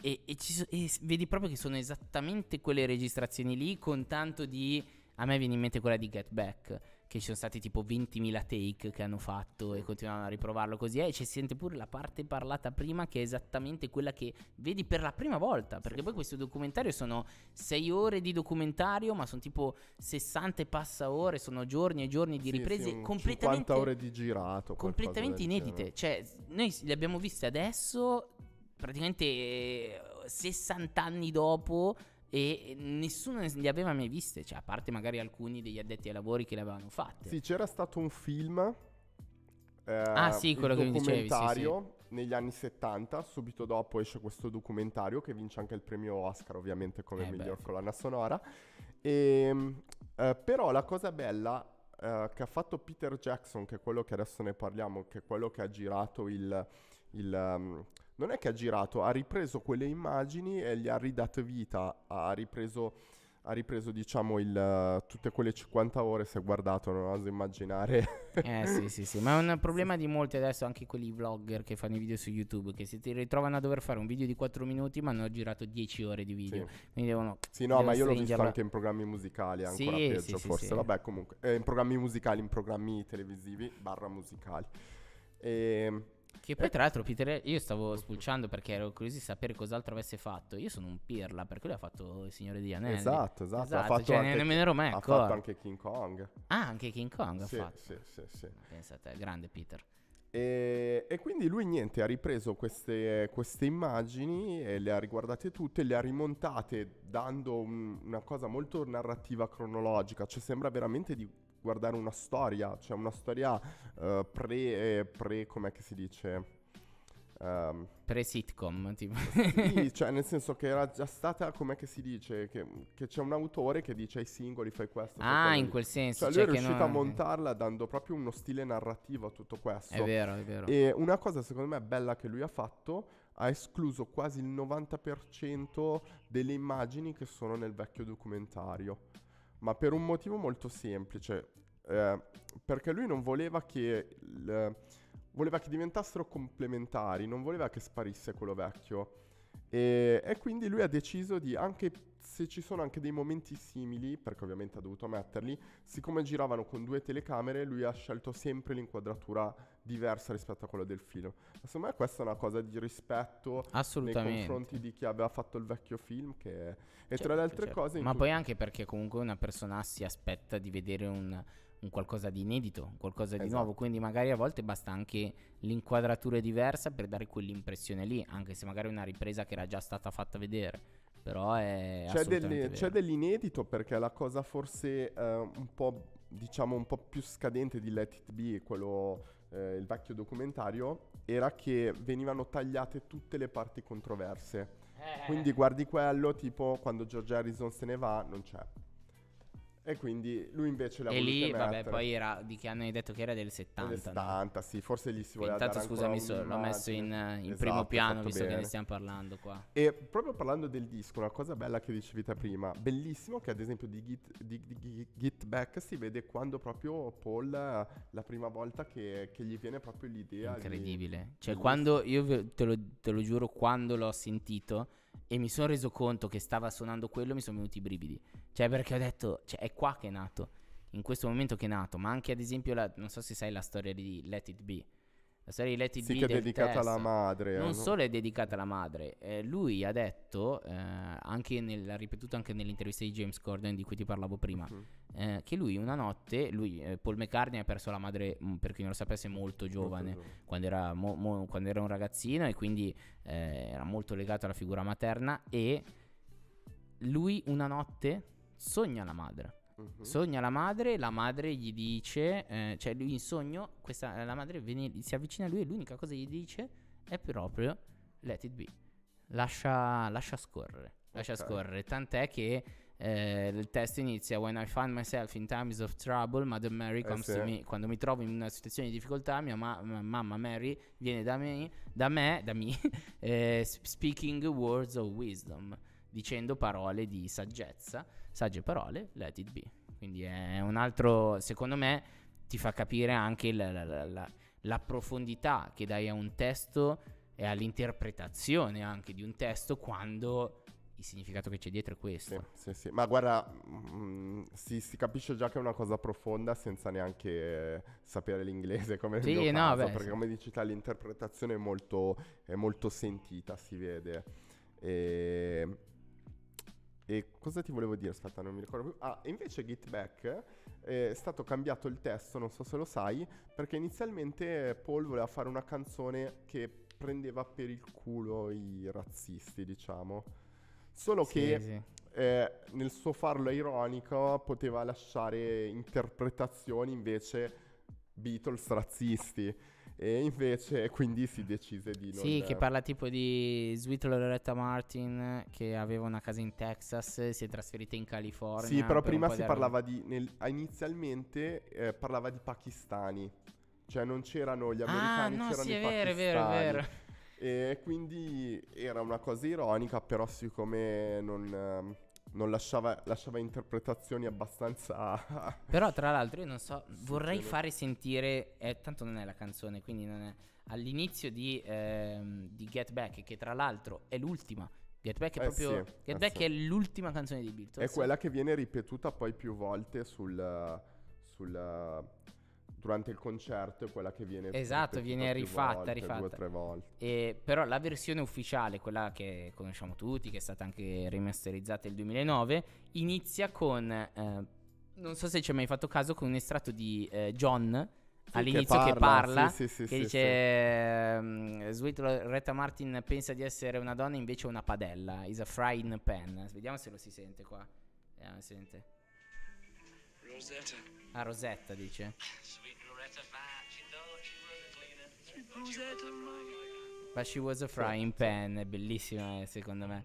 e, e, so, e vedi proprio che sono esattamente quelle registrazioni lì con tanto di a me viene in mente quella di Get Back che ci sono stati tipo 20.000 take che hanno fatto e continuavano a riprovarlo così eh, e ci si sente pure la parte parlata prima che è esattamente quella che vedi per la prima volta perché poi questo documentario sono 6 ore di documentario ma sono tipo 60 e passa ore sono giorni e giorni di riprese sì, completamente 50 ore di girato completamente inedite cioè noi le abbiamo viste adesso praticamente 60 eh, anni dopo e nessuno li aveva mai viste, cioè a parte magari alcuni degli addetti ai lavori che le avevano fatte. Sì, c'era stato un film eh, ah, sì, eh, quello che mi dicevi, sì, sì. negli anni 70, subito dopo esce questo documentario che vince anche il premio Oscar, ovviamente come eh miglior beh. colonna sonora. E, ehm, eh, però la cosa bella eh, che ha fatto Peter Jackson, che è quello che adesso ne parliamo, che è quello che ha girato il, il ehm, non è che ha girato, ha ripreso quelle immagini e gli ha ridato vita, ha ripreso, ha ripreso diciamo, il, tutte quelle 50 ore, se guardato, non oso immaginare. eh sì, sì, sì, ma è un [laughs] problema di molti adesso, anche quelli vlogger che fanno i video su YouTube, che si ritrovano a dover fare un video di 4 minuti, ma hanno girato 10 ore di video. Sì. Quindi devono... Sì, no, ma io l'ho visto anche in programmi musicali, ancora sì, peggio sì, forse, sì, vabbè comunque, eh, in programmi musicali, in programmi televisivi, barra musicali. E ehm, che poi, tra l'altro, Peter, io stavo spulciando perché ero curioso di sapere cos'altro avesse fatto. Io sono un pirla, perché lui ha fatto Il Signore degli Anelli. Esatto, esatto. esatto. Ha fatto cioè, anche, nemmeno ero mai Ha ancora. fatto anche King Kong. Ah, anche King Kong sì, ha fatto. Sì, sì, sì. te, grande Peter. E, e, quindi lui niente, ha ripreso queste, queste, immagini e le ha riguardate tutte, le ha rimontate dando un, una cosa molto narrativa cronologica, cioè sembra veramente di guardare una storia, cioè una storia uh, pre, eh, pre, com'è che si dice? Um, Pre-sitcom, tipo. sì, [laughs] cioè nel senso che era già stata, com'è che si dice, che, che c'è un autore che dice ai singoli fai questo. Fai ah, in quel senso. Cioè, cioè lui è riuscito non... a montarla dando proprio uno stile narrativo a tutto questo. È vero, è vero. E una cosa secondo me bella che lui ha fatto, ha escluso quasi il 90% delle immagini che sono nel vecchio documentario ma per un motivo molto semplice, eh, perché lui non voleva che, il, voleva che diventassero complementari, non voleva che sparisse quello vecchio. E, e, quindi lui ha deciso di anche se ci sono anche dei momenti simili, perché ovviamente ha dovuto metterli, siccome giravano con due telecamere, lui ha scelto sempre l'inquadratura diversa rispetto a quella del film. Secondo me questa è una cosa di rispetto nei confronti di chi aveva fatto il vecchio film. Che... E certo, tra le altre certo. cose. Ma tu... poi anche perché comunque una persona si aspetta di vedere un, un qualcosa di inedito, qualcosa di esatto. nuovo. Quindi magari a volte basta anche l'inquadratura diversa per dare quell'impressione lì, anche se magari è una ripresa che era già stata fatta vedere. Però è c'è, del, c'è dell'inedito perché la cosa forse eh, un po' diciamo un po' più scadente di Let It Be, quello, eh, il vecchio documentario, era che venivano tagliate tutte le parti controverse. Eh. Quindi guardi quello, tipo quando George Harrison se ne va, non c'è. E quindi lui invece l'ha e lì, vabbè, poi era di che anno hai detto che era del 70. Del 70, no? sì, forse lì si voleva Intanto scusami, so, l'ho messo in, in esatto, primo piano visto bene. che ne stiamo parlando qua. E proprio parlando del disco, una cosa bella che dicevi te prima, bellissimo che ad esempio di Git, di, di Git Back si vede quando proprio Paul la prima volta che, che gli viene proprio l'idea. Incredibile. Cioè, di, cioè quando, io te lo, te lo giuro, quando l'ho sentito e mi sono reso conto che stava suonando quello, mi sono venuti i brividi. Cioè, perché ho detto, cioè, è qua che è nato, in questo momento che è nato, ma anche ad esempio, la, non so se sai la storia di Let It Be, la serie Let It sì, Be che è dedicata alla madre. Non eh, no? solo è dedicata alla madre, eh, lui ha detto, eh, anche nel, ha ripetuto anche nell'intervista di James Corden di cui ti parlavo prima, mm-hmm. eh, che lui una notte, lui, eh, Paul McCartney ha perso la madre, mm, per chi non lo sapesse, molto giovane, molto Quando, era mo, mo, quando, era, un ragazzino e quindi eh, era molto legato alla figura materna e lui una notte sogna la madre Uh-huh. Sogna la madre, la madre gli dice, eh, cioè lui in sogno, questa, la madre viene, si avvicina a lui e l'unica cosa che gli dice è proprio let it be, lascia, lascia scorrere, lascia okay. scorrere, tant'è che eh, il testo inizia When I find myself in times of trouble, Mother Mary eh, comes eh sì. to me. Quando mi trovo in una situazione di difficoltà, mia ma- mamma Mary viene da me, da me, da me [laughs] eh, speaking words of wisdom, dicendo parole di saggezza sagge parole, let it be. Quindi è un altro, secondo me, ti fa capire anche la, la, la, la profondità che dai a un testo e all'interpretazione anche di un testo quando il significato che c'è dietro è questo. Sì, sì, sì. Ma guarda, mh, mm, si, si, capisce già che è una cosa profonda senza neanche eh, sapere l'inglese come sì, nel no, caso, beh, perché come dici te l'interpretazione è molto, è molto sentita, si vede. E e cosa ti volevo dire? Aspetta, non mi ricordo più. Ah, invece Git Back eh, è stato cambiato il testo, non so se lo sai, perché inizialmente Paul voleva fare una canzone che prendeva per il culo i razzisti, diciamo. Solo sì, che sì. Eh, nel suo farlo ironico poteva lasciare interpretazioni invece Beatles razzisti. E invece [laughs] quindi si decise di non... Sì, che parla tipo di Sweet Loretta Martin che aveva una casa in Texas, si è trasferita in California. Sì, però per prima si parlava di... Nel, inizialmente eh, parlava di pakistani. Cioè non c'erano gli ah, americani, ah, no, c'erano sì, i vero, pakistani. È vero, è vero. E quindi era una cosa ironica, però siccome non... Ehm, non lasciava, lasciava, interpretazioni abbastanza. [laughs] Però, tra l'altro, io non so. Vorrei fare sentire. Eh, tanto non è la canzone, quindi non è. All'inizio di, ehm, di Get Back, che tra l'altro è l'ultima. Get Back è eh proprio. Sì, Get eh Back sì. è l'ultima canzone di Beatles. È quella che viene ripetuta poi più volte sul. sul durante il concerto è quella che viene esatto viene rifatta volte, rifatta due o tre volte e, però la versione ufficiale quella che conosciamo tutti che è stata anche remasterizzata nel 2009 inizia con eh, non so se ci hai mai fatto caso con un estratto di eh, John sì, all'inizio che parla, che, parla, sì, sì, che dice ehm, Sweet Retta Martin pensa di essere una donna invece è una padella is a frying pan vediamo se lo si sente qua vediamo eh, se sente Rosetta ah Rosetta dice Sweet ma she was a frying pan, è bellissima eh, secondo me.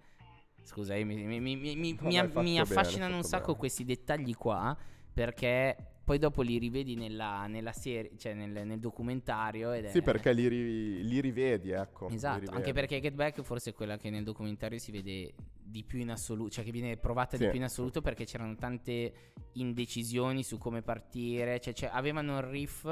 Scusa, mi, mi, mi, mi affascinano un sacco bene. questi dettagli qua perché poi dopo li rivedi nella, nella serie, cioè nel, nel documentario. Ed sì, è... perché li, ri, li, rivedi, ecco. Esatto, rivedi. anche perché Get Back forse è quella che nel documentario si vede di più in assoluto, cioè che viene provata sì. di più in assoluto perché c'erano tante indecisioni su come partire, cioè, cioè avevano il riff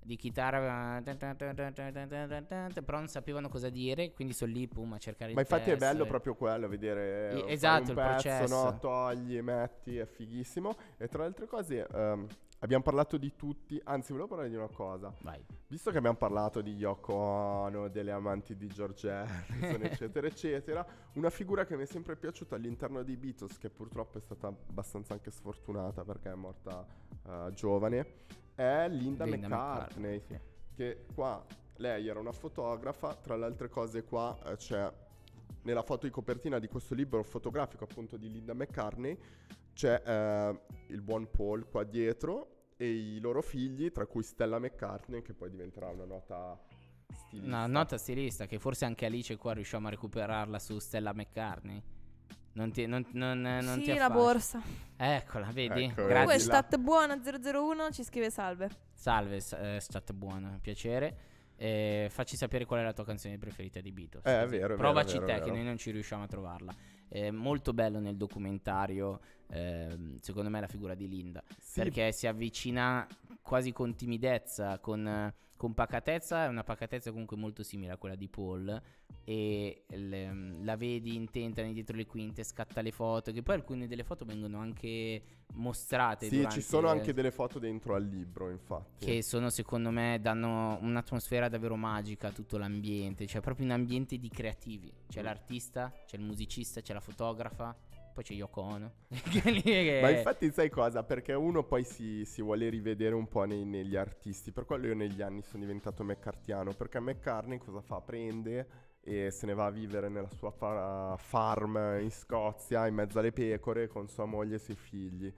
di chitarra però non sapevano cosa dire quindi sono lì pum a cercare ma infatti testo, è bello e... proprio quello vedere e, esatto un il pezzo, processo no? togli metti è fighissimo e tra le altre cose um, abbiamo parlato di tutti, anzi volevo parlare di una cosa. Vai. Visto che abbiamo parlato di Yoko Ono, delle amanti di George Harrison, [laughs] eccetera, eccetera, una figura che mi è sempre piaciuta all'interno dei Beatles, che purtroppo è stata abbastanza anche sfortunata perché è morta uh, giovane, è Linda, Linda McCartney, McCartney che qua lei era una fotografa, tra le altre cose qua eh, c'è nella foto di copertina di questo libro fotografico appunto di Linda McCartney c'è eh, il buon Paul qua dietro e i loro figli, tra cui Stella McCartney, che poi diventerà una nota stilista. Una nota stilista, che forse anche Alice qua riusciamo a recuperarla su Stella McCartney. Non ti, non, non, non sì, ti la borsa. Eccola, vedi? Ecco, Grazie. Comunque, statbuona001 ci scrive salve. Salve, eh, statbuona, piacere. Eh, facci sapere qual è la tua canzone preferita di Beatles. Eh, è vero. Provaci vero, te, vero. che noi non ci riusciamo a trovarla. Eh, molto bello nel documentario eh, secondo me la figura di Linda, sì. perché si avvicina quasi con timidezza, con, con pacatezza, è una pacatezza comunque molto simile a quella di Paul e le, la vedi intenta dietro le quinte, scatta le foto, che poi alcune delle foto vengono anche mostrate. Sì, ci sono anche delle foto dentro al libro, infatti. Che sono, secondo me, danno un'atmosfera davvero magica a tutto l'ambiente, cioè proprio un ambiente di creativi. C'è mm. l'artista, c'è il musicista, c'è la fotografa, poi c'è Yoko Ono. [laughs] che... Ma infatti sai cosa? Perché uno poi si, si vuole rivedere un po' nei, negli artisti. Per quello io negli anni sono diventato McCartiano. Perché McCartney cosa fa? Prende e se ne va a vivere nella sua far- farm in Scozia, in mezzo alle pecore, con sua moglie e i suoi figli.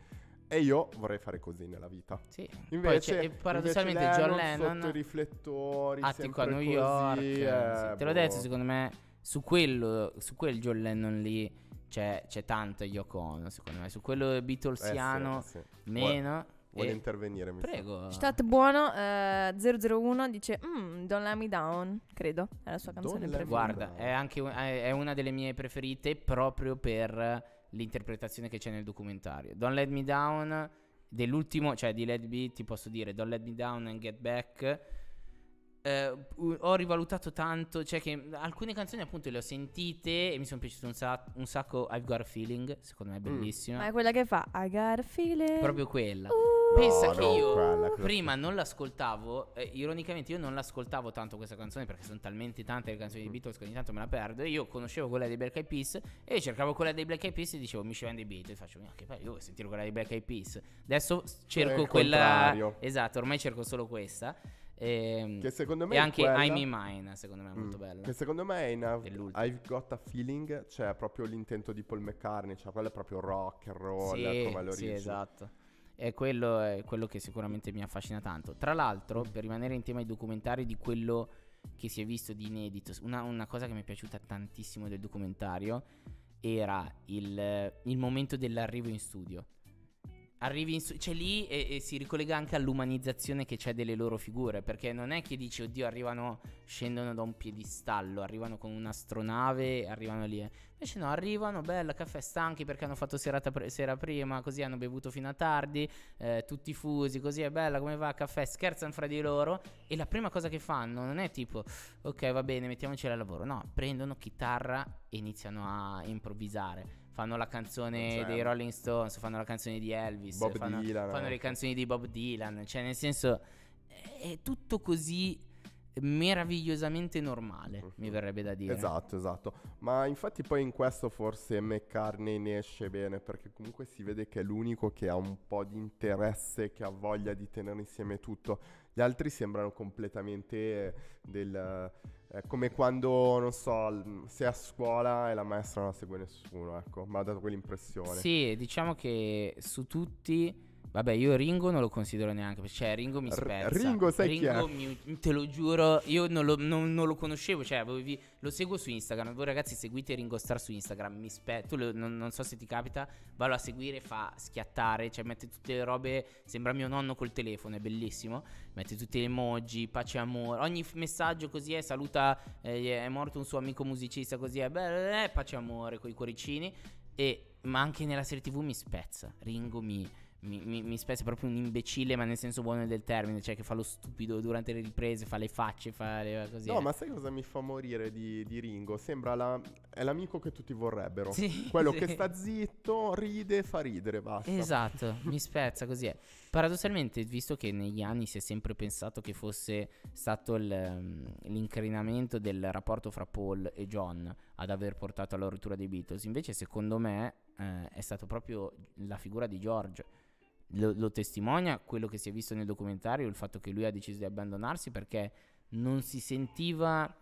E io vorrei fare così nella vita. Sì. Invece, eh, paradossalmente invece John Lennon sotto i riflettori, Attico a New così, York. Eh, sì, te l'ho boh. detto, secondo me su quello su quel John Lennon lì c'è, c'è tanto Yoko Ono, secondo me. Su quello Beatlesiano, eh sì, eh sì. meno. Vuole, eh, intervenire? mi Prego. Fa. Stat buono eh, 001 dice mm, Don't Let Me Down, credo. È la sua canzone Don't preferita. Guarda, è anche è una delle mie preferite proprio per l'interpretazione che c'è nel documentario. Don't Let Me Down dell'ultimo, cioè di Let Be, ti posso dire Don't Let Me Down and Get Back eh, ho rivalutato tanto, cioè che alcune canzoni appunto le ho sentite e mi sono piaciute un, sa- un, sacco. I've Got a Feeling, secondo me è mm. bellissima. Mm. Ma è quella che fa I Got a Feeling. Proprio quella. Uh, Pensa no, che no, io quella, prima non l'ascoltavo, eh, ironicamente io non l'ascoltavo tanto questa canzone perché sono talmente tante le canzoni dei mm. Beatles che ogni tanto me la perdo. Io conoscevo quella dei Black Eyed Peas e cercavo quella dei Black Eyed Peas e dicevo mi scendono dei Beatles. e Faccio, ma che poi io voglio sentire quella dei Black Eyed Peas. Adesso cerco quella... Esatto, ormai cerco solo questa. E, ehm, che secondo me e anche quella, I'm in Mine, secondo me è molto mm, bella. Che secondo me è in I've, I've, Got a Feeling, cioè proprio l'intento di Paul McCartney, cioè quello è proprio rock and roll sì, come l'origine. Sì, esatto. E quello è quello che sicuramente mi affascina tanto. Tra l'altro, per rimanere in tema di documentari, di quello che si è visto di inedito, una, una cosa che mi è piaciuta tantissimo del documentario era il, il momento dell'arrivo in studio Arrivi in su- c'è lì e, e, si ricollega anche all'umanizzazione che c'è delle loro figure, perché non è che dici, oddio, arrivano, scendono da un piedistallo, arrivano con un'astronave, arrivano lì. Eh. Invece no, arrivano, bella, caffè stanchi perché hanno fatto serata pre- sera prima, così hanno bevuto fino a tardi, eh, tutti fusi, così è bella, come va, a caffè, scherzano fra di loro e la prima cosa che fanno non è tipo, ok, va bene, mettiamoci al lavoro, no, prendono chitarra e iniziano a improvvisare fanno la canzone cioè, dei Rolling Stones, fanno la canzone di Elvis, fanno, Dylan, fanno, le ecco. canzoni di Bob Dylan, cioè nel senso è tutto così meravigliosamente normale, mi verrebbe da dire. Esatto, esatto. Ma infatti poi in questo forse McCartney ne esce bene, perché comunque si vede che è l'unico che ha un po' di interesse, che ha voglia di tenere insieme tutto. Gli altri sembrano completamente del è come quando, non so, sei a scuola e la maestra non la segue nessuno, ecco, mi ha dato quell'impressione. Sì, diciamo che su tutti Vabbè, io Ringo non lo considero neanche, cioè Ringo mi spezza. R- Ringo sai Ringo chi è? Mi, mm, te lo giuro, io non lo, non, non lo conoscevo, cioè vi, lo seguo su Instagram. Voi ragazzi seguite Ringo Star su Instagram, mi spezza. tu lo, non, non, so se ti capita, vallo a seguire, fa schiattare, cioè mette tutte le robe, sembra mio nonno col telefono, è bellissimo. Mette tutte le emoji, pace amore, ogni messaggio così è, saluta, eh, è morto un suo amico musicista così è, beh, pace amore, con i cuoricini. E, ma anche nella serie tv mi spezza, Ringo mi mi, mi, mi spezza proprio un imbecille, ma nel senso buono del termine, cioè che fa lo stupido durante le riprese, fa le facce, fa le così. No, eh. ma sai cosa mi fa morire di, di Ringo? Sembra la, è l'amico che tutti vorrebbero. Sì, [laughs] Quello sì. che sta zitto, ride, fa ridere, basta. Esatto, [laughs] mi spezza così è. Paradossalmente, visto che negli anni si è sempre pensato che fosse stato il, mm, l'incrinamento del rapporto fra Paul e John ad aver portato alla rottura dei Beatles, invece secondo me eh, è stato proprio la figura di George lo, lo, testimonia quello che si è visto nel documentario, il fatto che lui ha deciso di abbandonarsi perché non si sentiva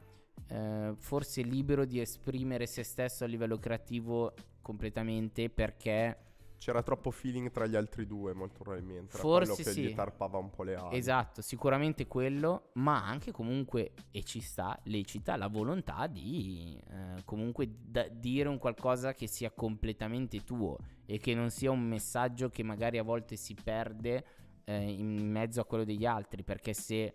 eh, forse libero di esprimere se stesso a livello creativo completamente perché c'era troppo feeling tra gli altri due, molto probabilmente. Forse quello che sì. gli tarpava un po' le ali. Esatto, sicuramente quello, ma anche comunque, e ci sta, lecita la volontà di eh, comunque d- dire un qualcosa che sia completamente tuo e che non sia un messaggio che magari a volte si perde eh, in mezzo a quello degli altri, perché se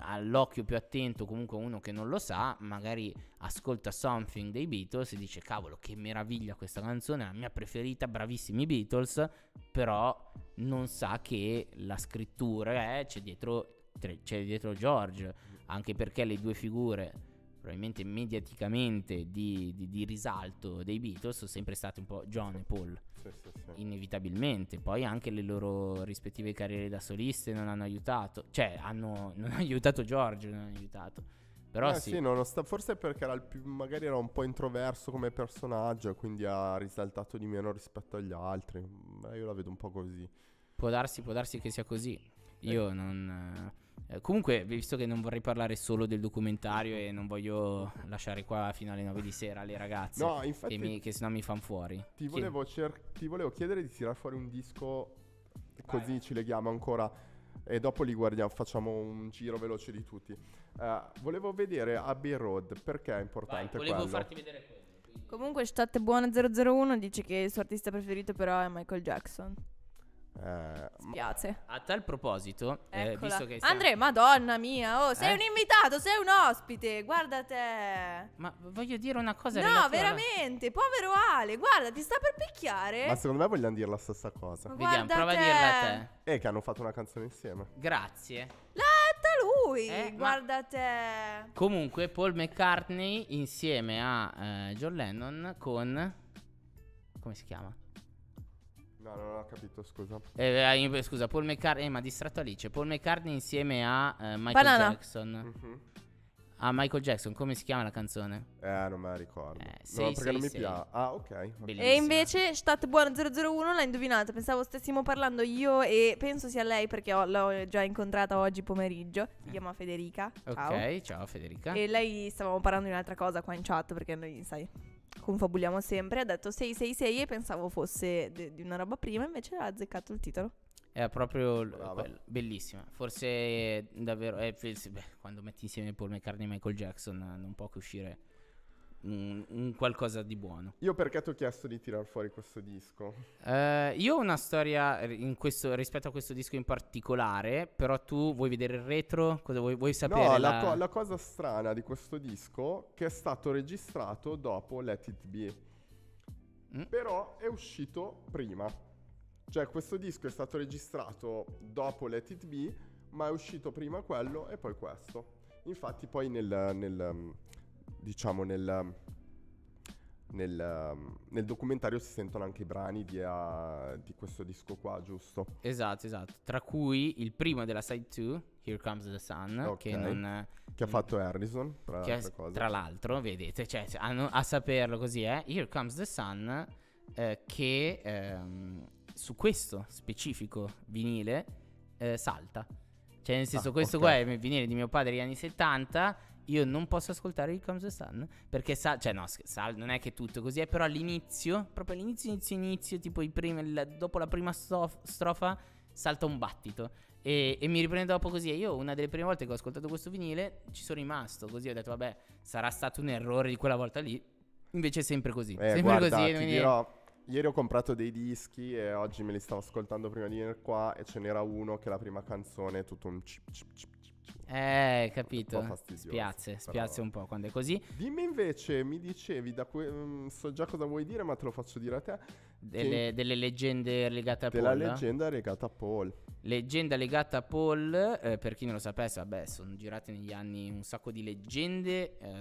all'occhio più attento, comunque uno che non lo sa, magari ascolta Something dei Beatles e dice cavolo che meraviglia questa canzone, la mia preferita, bravissimi Beatles, però non sa che la scrittura eh, c'è, dietro, c'è dietro George, anche perché le due figure probabilmente mediaticamente di, di, di, risalto dei Beatles sono sempre stati un po' John sì. e Paul sì, sì, inevitabilmente poi anche le loro rispettive carriere da soliste non hanno aiutato cioè hanno, non hanno aiutato George non ha aiutato però eh, sì, sta, forse perché era più, magari era un po' introverso come personaggio quindi ha risaltato di meno rispetto agli altri Beh, io la vedo un po' così può darsi, può darsi che sia così eh. io eh. non eh, comunque, visto che non vorrei parlare solo del documentario e non voglio lasciare qua fino alle 9 di sera le ragazze, no, infatti, che, mi, che sennò mi fanno fuori. Ti volevo, cer- ti volevo, chiedere di tirare fuori un disco, così Vai. ci leghiamo ancora. E dopo li guardiamo, facciamo un giro veloce di tutti. Uh, volevo vedere Abbey Road perché è importante Vai, volevo quello. farti vedere quello. Quindi. Comunque, Stat Buona 001 dice che il suo artista preferito però è Michael Jackson. Eh, Spiace. A tal proposito, eh, visto che siamo... Andrea, madonna mia, oh, sei Eh? un invitato, sei un ospite, guarda te. Ma voglio dire una cosa relativa No, alla- veramente, povero Ale, guarda, ti sta per picchiare. Ma secondo me vogliamo dire la stessa cosa. Ma- Vediamo, Guarda prova a dirla a te. E eh, che hanno fatto una canzone insieme. Grazie. Letta lui, Eh, ma- guarda te. Comunque, Paul McCartney insieme a eh, John Lennon con. Come si chiama? No, non ho capito, scusa. Eh, scusa, Paul McCartney. Eh, ma distratto Alice. Paul McCartney insieme a eh, Michael Banana. Jackson. Mm-hmm. A Michael Jackson, come si chiama la canzone? Eh, non me la ricordo. Eh, sei, no, perché sei, non mi piace. Ah, ok. okay. E invece Stat Buono 001 l'ha indovinata. Pensavo stessimo parlando io e penso sia lei perché ho, l'ho già incontrata oggi pomeriggio. Si chiama Federica. Ciao. Ok, ciao Federica. E lei stavamo parlando di un'altra cosa qua in chat perché noi, sai, confabuliamo sempre, ha detto 666 e pensavo fosse de- di una roba prima, invece ha azzeccato il titolo. Era proprio l- bellissima. Forse davvero. È, quando metti insieme Paul McCartney e Michael Jackson, non può che uscire un, un, qualcosa di buono. Io perché ti ho chiesto di tirar fuori questo disco? Eh, io ho una storia questo, rispetto a questo disco in particolare, però tu vuoi vedere il retro? Cosa vuoi, vuoi sapere? No, la... La, co- la cosa strana di questo disco che è stato registrato dopo Let It Be, mm. però è uscito prima. Cioè questo disco è stato registrato dopo Let It Be, ma è uscito prima quello e poi questo. Infatti poi nel, nel diciamo, nel, nel, um, nel, documentario si sentono anche i brani di, uh, di, questo disco qua, giusto? Esatto, esatto. Tra cui il primo della side 2, Here Comes the Sun, okay. che, non, che ha fatto Harrison, tra, che, altre tra l'altro, vedete, cioè, a, a, saperlo così è, eh, Here Comes the Sun, eh, che ehm, su questo specifico vinile eh, salta. Cioè, nel senso, ah, questo okay. qua è il vinile di mio padre degli anni 70 io non posso ascoltare il Comes the Sun perché sa, cioè no, sa, non è che tutto così è, però all'inizio, proprio all'inizio, inizio, inizio, tipo primi, la, dopo la prima stof, strofa salta un battito e, e mi riprende dopo così e io una delle prime volte che ho ascoltato questo vinile ci sono rimasto così, ho detto vabbè sarà stato un errore di quella volta lì, invece è sempre così, eh, sempre guarda, così. Ti quindi... dirò, Ieri ho comprato dei dischi e oggi me li stavo ascoltando prima di venire qua e ce n'era uno che la prima canzone è tutto un cip cip cip eh, capito. Un spiace un po' quando è così. Dimmi invece, mi dicevi, que- mm, so già cosa vuoi dire, ma te lo faccio dire a te delle, delle leggende legate a Paul. Della leggenda legata a Paul. Leggenda legata a Paul, eh, per chi non lo sapesse, vabbè, sono girate negli anni un sacco di leggende eh,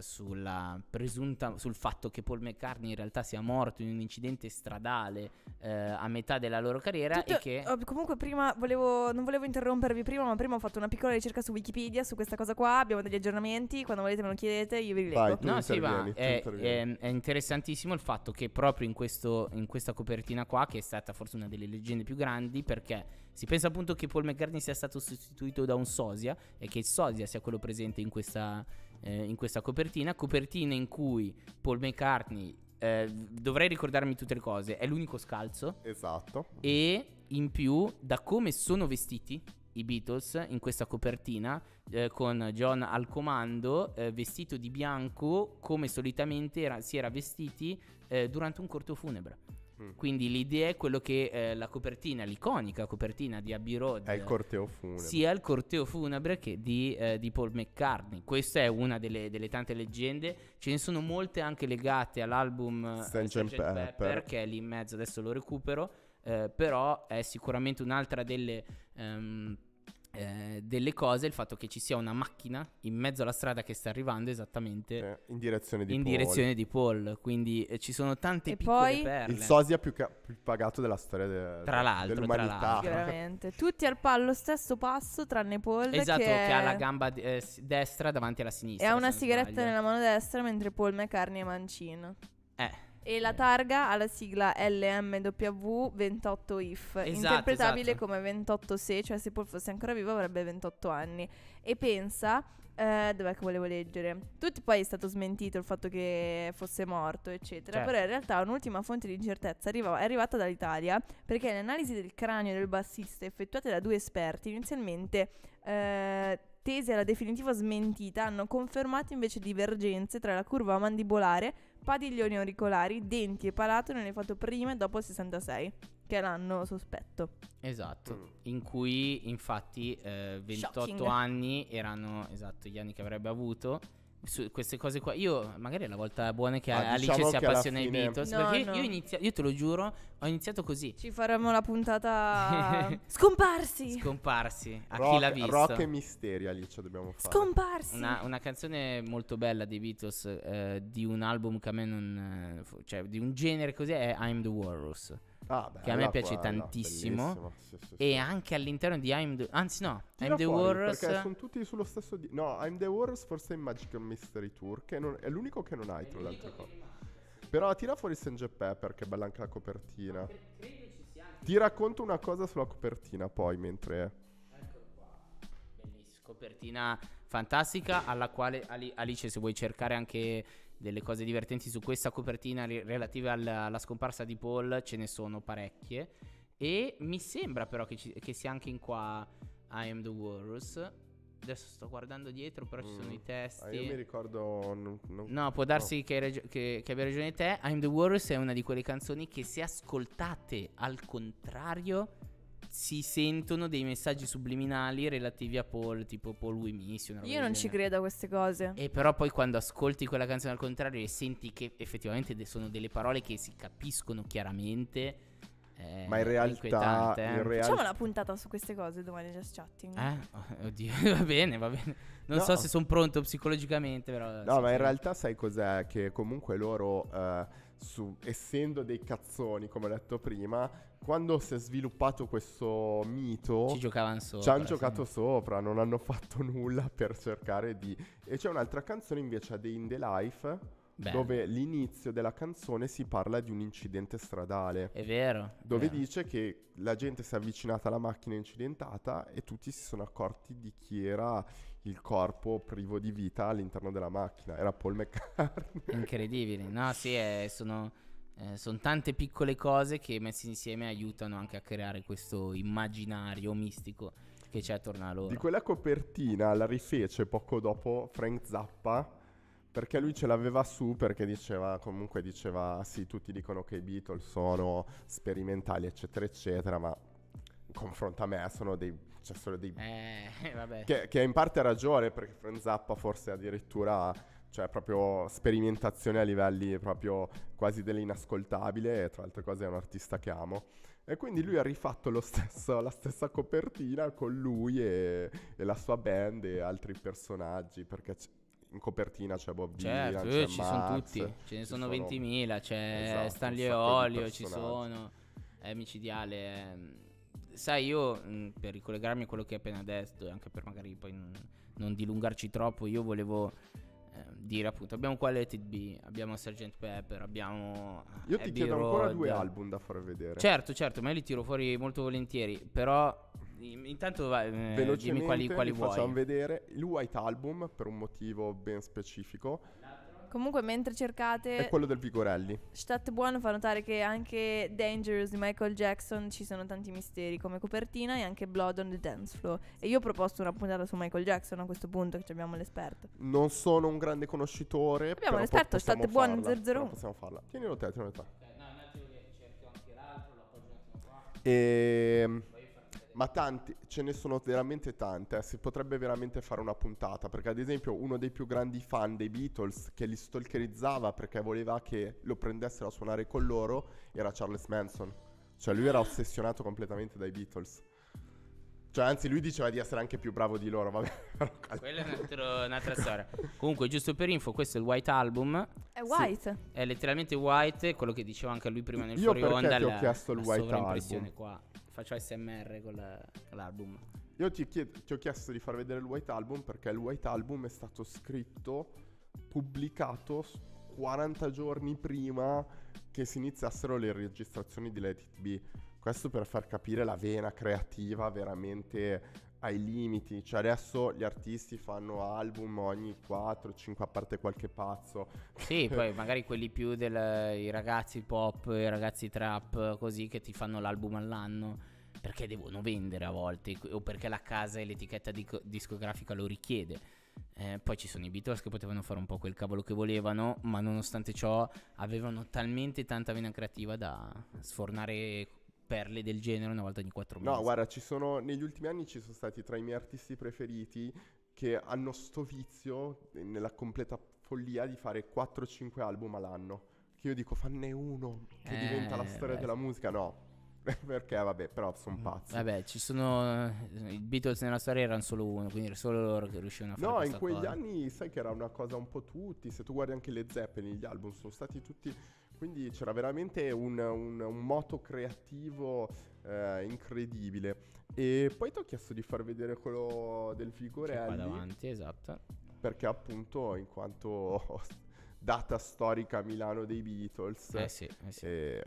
presunta, sul fatto che Paul McCartney in realtà sia morto in un incidente stradale eh, a metà della loro carriera Tutto, e che... Comunque prima volevo, non volevo interrompervi prima, ma prima ho fatto una piccola ricerca su Wikipedia su questa cosa qua, abbiamo degli aggiornamenti, quando volete me lo chiedete, io vi leggo. Vai, no, sì, va, è, è, è, interessantissimo il fatto che proprio in, questo, in questa copertura copertina qua che è stata forse una delle leggende più grandi perché si pensa appunto che Paul McCartney sia stato sostituito da un sosia e che il sosia sia quello presente in questa, eh, in questa copertina, copertina in cui Paul McCartney eh, dovrei ricordarmi tutte le cose, è l'unico scalzo. Esatto. E in più, da come sono vestiti i Beatles in questa copertina, eh, con John al comando, eh, vestito di bianco, come solitamente era, si era vestiti eh, durante un corto funebre. Mm. Quindi l'idea è quello che eh, la copertina, l'iconica copertina di Abbey Road è il corteo funebre. sia il corteo funebre che di, eh, di Paul McCartney. Questa è una delle, delle, tante leggende, ce ne sono molte anche legate all'album eh, Sgt. Pepper, Pepper che è lì in mezzo, adesso lo recupero, eh, però è sicuramente un'altra delle... Um, eh, delle cose il fatto che ci sia una macchina in mezzo alla strada che sta arrivando esattamente eh, in direzione di in Paul. Direzione di Paul quindi eh, ci sono tante e piccole poi, perle. Il sosia più, ca- più pagato della storia de- tra l'altro, dell'umanità. Tra l'altro. Veramente. Tutti al pallo stesso passo tranne Paul esatto, che, che ha la gamba de- eh, destra davanti alla sinistra. E ha una sigaretta sbaglio. nella mano destra mentre Paul McCartney è mancino. Eh e la targa ha la sigla LMW28IF, esatto, esatto, interpretabile esatto. come 28 se, cioè se Paul fosse ancora vivo avrebbe 28 anni. E pensa, eh, dov'è che volevo leggere? Tutti poi è stato smentito il fatto che fosse morto, eccetera, certo. però in realtà un'ultima fonte di incertezza arriva, è arrivata dall'Italia perché le analisi del cranio del bassista effettuate da due esperti inizialmente... Eh, tesi alla definitiva smentita hanno confermato invece divergenze tra la curva mandibolare, padiglioni auricolari, denti e palato nelle foto prima e dopo il 66, che è l'anno sospetto. Esatto, mm. in cui infatti eh, 28 Shocking. anni erano esatto, gli anni che avrebbe avuto su queste cose qua. Io, magari è la volta buona che ah, Alice diciamo si appassiona ai Beatles. No, no. Io, inizia- io, te lo giuro, ho iniziato così. Ci faremo la puntata. [laughs] Scomparsi! Scomparsi. A rock, chi l'ha visto? Rock e misteri, Alice, dobbiamo fare. Scomparsi! Una, una canzone molto bella dei Beatles, eh, di un album che a me non. Eh, cioè, di un genere così, è I'm the Walrus. Ah, che a me piace qua, tantissimo. No, sì, sì, e anche all'interno di I'm the... Anzi, no, Tira I'm the fuori, Warriors. Perché sono tutti sullo stesso. Di... No, I'm the Wars, forse in Magic Mystery Tour. Che non... è l'unico che non hai, tra l'altro. altre Però tira fuori Sanjay Pepper, che è bella anche la copertina. Ti racconto una cosa sulla copertina, poi, mentre. Ecco qua. Bellissimo. Copertina fantastica, alla quale Ali- Alice, se vuoi cercare anche delle cose divertenti su questa copertina ri- relative alla, alla, scomparsa di Paul ce ne sono parecchie. E mi sembra però che, ci, che sia anche in qua I Am the Walrus. Adesso sto guardando dietro, però mm. ci sono mm. i testi. Ah, io mi ricordo. Non, non, no, può darsi no. Che, reg- che, che, abbia ragione te. I am the Walrus è una di quelle canzoni che, se ascoltate al contrario, si sentono dei messaggi subliminali relativi a Paul, tipo Paul We Miss. Io non ci credo a queste cose. E però poi quando ascolti quella canzone al contrario e senti che effettivamente sono delle parole che si capiscono chiaramente. Eh, ma in realtà, in eh. real... facciamo una puntata su queste cose domani just chatting. Eh? [laughs] Oddio, [laughs] va bene, va bene. Non no. so se sono pronto psicologicamente, però. No, ma in realtà sai cos'è? Che comunque loro, eh, su, essendo dei cazzoni, come ho detto prima, quando si è sviluppato questo mito, ci giocavano sopra. Ci hanno giocato sì. sopra, non hanno fatto nulla [laughs] per cercare di. E c'è un'altra canzone invece, a Day in the Life. Bello. Dove l'inizio della canzone si parla di un incidente stradale. È vero. Dove è vero. dice che la gente si è avvicinata alla macchina incidentata e tutti si sono accorti di chi era il corpo privo di vita all'interno della macchina. Era Paul [laughs] McCartney. Incredibile. No, sì, è, eh, sono eh, sono tante piccole cose che messe insieme aiutano anche a creare questo immaginario mistico che c'è attorno a loro. Di quella copertina la rifece poco dopo Frank Zappa perché lui ce l'aveva su perché diceva comunque diceva sì tutti dicono che i Beatles sono sperimentali eccetera eccetera ma confronto a me sono dei. Cioè sono dei eh, [laughs] che, che, in parte ha ragione perché Frank Zappa forse addirittura cioè proprio sperimentazione a livelli proprio quasi dell'inascoltabile tra l'altro cose è un artista che amo. E quindi lui ha rifatto stesso, la stessa copertina con lui e, e, la sua band e altri personaggi perché c- in copertina c'è Bob certo, c'è eh, ci Max, sono tutti, ce ne sono, sono 20.000, c'è esatto, Stanley Olio, ci sono, è eh, micidiale. È... Ehm, sai, io mm, per ricollegarmi a quello che hai appena detto e anche per magari poi non dilungarci troppo, io volevo Ehm, dire appunto abbiamo qua Let It Be, abbiamo Sgt. Pepper, abbiamo... Eh, io Abbey ti chiedo Road. ancora due album da far vedere. Certo, certo, ma io li tiro fuori molto volentieri, però intanto vai, eh, dimmi quali, quali vuoi. facciamo vedere il White Album per un motivo ben specifico. Comunque, mentre cercate. È quello del Picorelli. Stat buono fa notare che anche Dangerous di Michael Jackson ci sono tanti misteri come copertina e anche Blood on the Dance Floor. E io ho proposto una puntata su Michael Jackson a questo punto, che abbiamo l'esperto. Non sono un grande conoscitore. Abbiamo l'esperto, Stat buono 001. Possiamo farla. Tienilo te, tienilo te. Eh, no, un attimo che cerco anche l'altro, la pagina qua. Ehm ma tanti, ce ne sono veramente tante, eh. si potrebbe veramente fare una puntata, perché ad esempio uno dei più grandi fan dei Beatles che li stalkerizzava perché voleva che lo prendessero a suonare con loro era Charles Manson, cioè lui era ossessionato completamente dai Beatles. Cioè, anzi, lui diceva di essere anche più bravo di loro. Vabbè, [laughs] quella è un altro, un'altra storia. Comunque, giusto per info, questo è il White Album. È white. Sì. È letteralmente white, quello che diceva anche lui prima nel Io fuori onda. Io perché ti ho chiesto il White Album? qua faccio SMR con, l'album. Io ti, chied- ti ho chiesto di far vedere il White Album perché il White Album è stato scritto, pubblicato 40 giorni prima che si iniziassero le registrazioni di Let It Be. Questo per far capire la vena creativa veramente ai limiti, cioè adesso gli artisti fanno album ogni 4-5 a parte qualche pazzo. Sì, [laughs] poi magari quelli più dei ragazzi pop, i ragazzi trap, così che ti fanno l'album all'anno perché devono vendere a volte o perché la casa e l'etichetta dico- discografica lo richiede. Eh, poi ci sono i Beatles che potevano fare un po' quel cavolo che volevano, ma nonostante ciò avevano talmente tanta vena creativa da sfornare perle del genere una volta ogni 4 mesi. No, guarda, ci sono, negli ultimi anni ci sono stati tra i miei artisti preferiti che hanno sto vizio, eh, nella completa follia, di fare 4-5 album all'anno. Che io dico, fanne uno, che eh, diventa la storia beh. della musica. No, [laughs] perché vabbè, però sono mm. pazzi. Vabbè, ci sono. Eh, I Beatles nella storia erano solo uno, quindi era solo loro che riuscivano a fare No, in quegli cosa. anni sai che era una cosa un po' tutti. Se tu guardi anche le Zeppelin, gli album sono stati tutti quindi c'era veramente un, un, un moto creativo eh, incredibile. E poi ti ho chiesto di far vedere quello del Figorelli. Qua davanti, esatto. Perché appunto in quanto [laughs] data storica Milano dei Beatles. Eh sì, eh sì. E,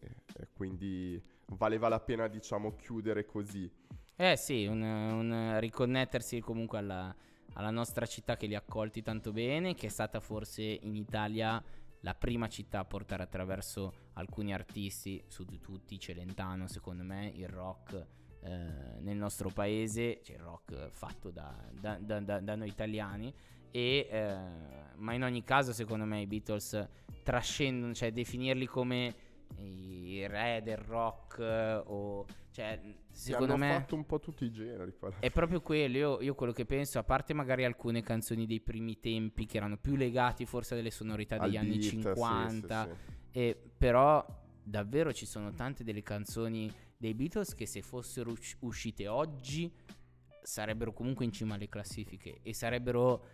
e quindi valeva la pena diciamo chiudere così. Eh sì, un, un riconnettersi comunque alla, alla nostra città che li ha accolti tanto bene, che è stata forse in Italia la prima città a portare attraverso alcuni artisti, su tutti Celentano secondo me, il rock eh, nel nostro paese, cioè il rock fatto da, da, da, da noi italiani, e, eh, ma in ogni caso secondo me i Beatles trascendono, cioè definirli come i re del rock eh, o cioè secondo me hanno fatto un po' tutti i generi però. è proprio quello io, io, quello che penso a parte magari alcune canzoni dei primi tempi che erano più legati forse alle sonorità degli Al anni beat, 50 sì, sì, sì. però davvero ci sono tante delle canzoni dei Beatles che se fossero usci- uscite oggi sarebbero comunque in cima alle classifiche e sarebbero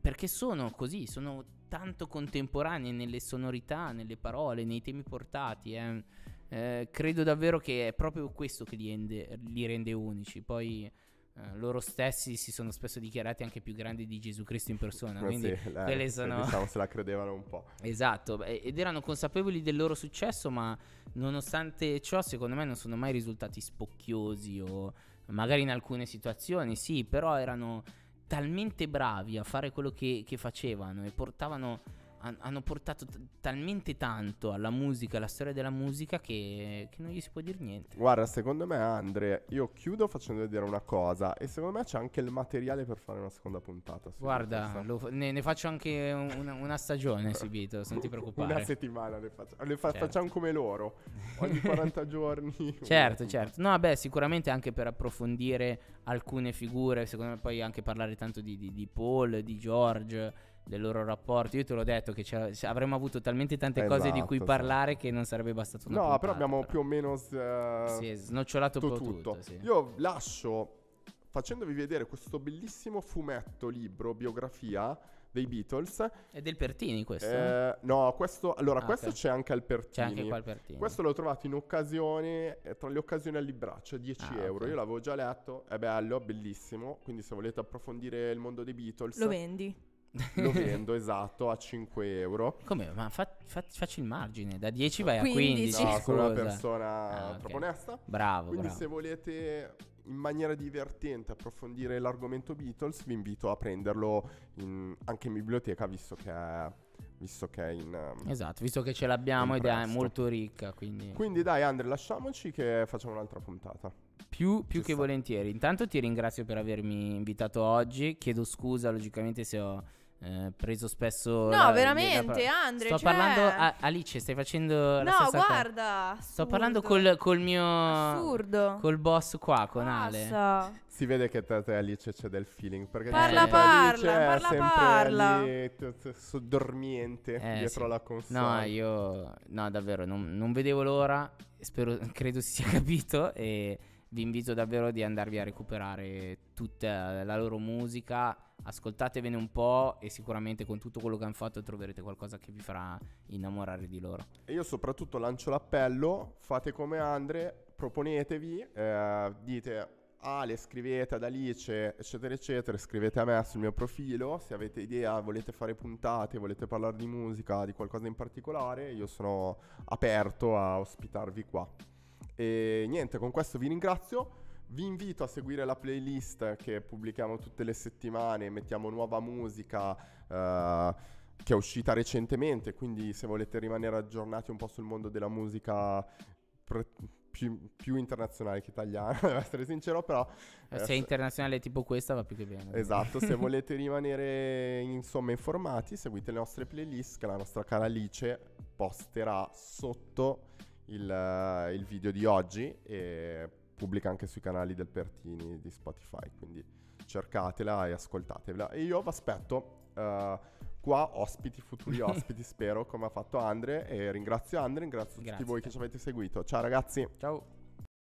perché sono così sono tanto contemporanee nelle sonorità, nelle parole, nei temi portati. Eh. Eh, credo davvero che è proprio questo che li, ende, li rende unici. Poi eh, loro stessi si sono spesso dichiarati anche più grandi di Gesù Cristo in persona. Ma quindi sì, la, quelle sono... diciamo se la credevano un po'. Esatto, ed erano consapevoli del loro successo, ma nonostante ciò, secondo me non sono mai risultati spocchiosi o magari in alcune situazioni, sì, però erano talmente bravi a fare quello che, che facevano e portavano hanno portato t- talmente tanto alla musica, alla storia della musica, che, che non gli si può dire niente. Guarda, secondo me, Andre, io chiudo facendo vedere una cosa. E secondo me c'è anche il materiale per fare una seconda puntata. Guarda, lo, ne, ne, faccio anche una, una stagione, Subito, [laughs] non ti preoccupare. Una settimana le, faccio, le fa- certo. facciamo come loro, ogni 40 giorni. [laughs] certo, certo. No, beh, sicuramente anche per approfondire alcune figure, secondo me poi anche parlare tanto di, di, di Paul, di George del loro rapporto. Io te l'ho detto che avremmo avuto talmente tante esatto, cose di esatto, cui parlare che non sarebbe bastato una No, puntata, però abbiamo però. più o meno eh, sì, snocciolato tutto. tutto sì. Io lascio facendovi vedere questo bellissimo fumetto, libro, biografia dei Beatles. E del Pertini questo? Eh, eh, no, questo, allora ah, questo okay. c'è anche al Pertini. C'è anche qua al Pertini. Questo l'ho trovato in occasione, eh, tra le occasioni al libraccio, 10 ah, euro. Okay. Io l'avevo già letto, è bello, bellissimo, quindi se volete approfondire il mondo dei Beatles. Lo vendi? [laughs] lo vendo esatto a 5 euro. Come? Ma fa, fa, facci il margine, da 10 vai 15. a 15. No, sono una persona ah, okay. troppo onesta. Bravo. Quindi bravo. se volete in maniera divertente approfondire l'argomento Beatles, vi invito a prenderlo in, anche in biblioteca, visto che è visto che è in um, esatto visto che ce l'abbiamo ed è molto ricca quindi quindi dai Andre lasciamoci che facciamo un'altra puntata più, più che sta. volentieri intanto ti ringrazio per avermi invitato oggi chiedo scusa logicamente se ho eh, preso spesso. No, la, veramente, la, Andre. Sto cioè... parlando. A, Alice, stai facendo. la no, guarda. Cosa. Sto parlando col, col, mio. Assurdo. Col boss qua, con Passa. Ale. Si vede che tra te Alice c'è del feeling. Perché parla, parla, eh, parla, è parla. Lì, dormiente eh, dietro sì. la console. No, io. No, davvero, non, non vedevo l'ora. Spero, [laughs] credo si sia capito. E vi invito davvero di andarvi a recuperare tutta la loro musica, ascoltatevene un po' e sicuramente con tutto quello che hanno fatto troverete qualcosa che vi farà innamorare di loro. E io soprattutto lancio l'appello, fate come Andre, proponetevi, eh, dite Ale, scrivete ad Alice, eccetera, eccetera, scrivete a me sul mio profilo, se avete idea, volete fare puntate, volete parlare di musica, di qualcosa in particolare, io sono aperto a ospitarvi qua. E niente, con questo vi ringrazio. Vi invito a seguire la playlist che pubblichiamo tutte le settimane, mettiamo nuova musica eh, che è uscita recentemente, quindi se volete rimanere aggiornati un po' sul mondo della musica pre- più, più, internazionale che italiana, [laughs] devo essere sincero, però... Eh, se è eh, internazionale tipo questa va più che bene. Esatto, se [laughs] volete rimanere insomma informati, seguite le nostre playlist che la nostra cara Alice posterà sotto il, eh, il video di oggi e pubblica anche sui canali del Pertini di Spotify, quindi cercatela e ascoltatela. E io vi aspetto Uh, qua ospiti, futuri [laughs] ospiti, spero, come ha fatto Andre. E ringrazio Andre, ringrazio Grazie tutti voi che ci avete seguito. Ciao ragazzi. Ciao.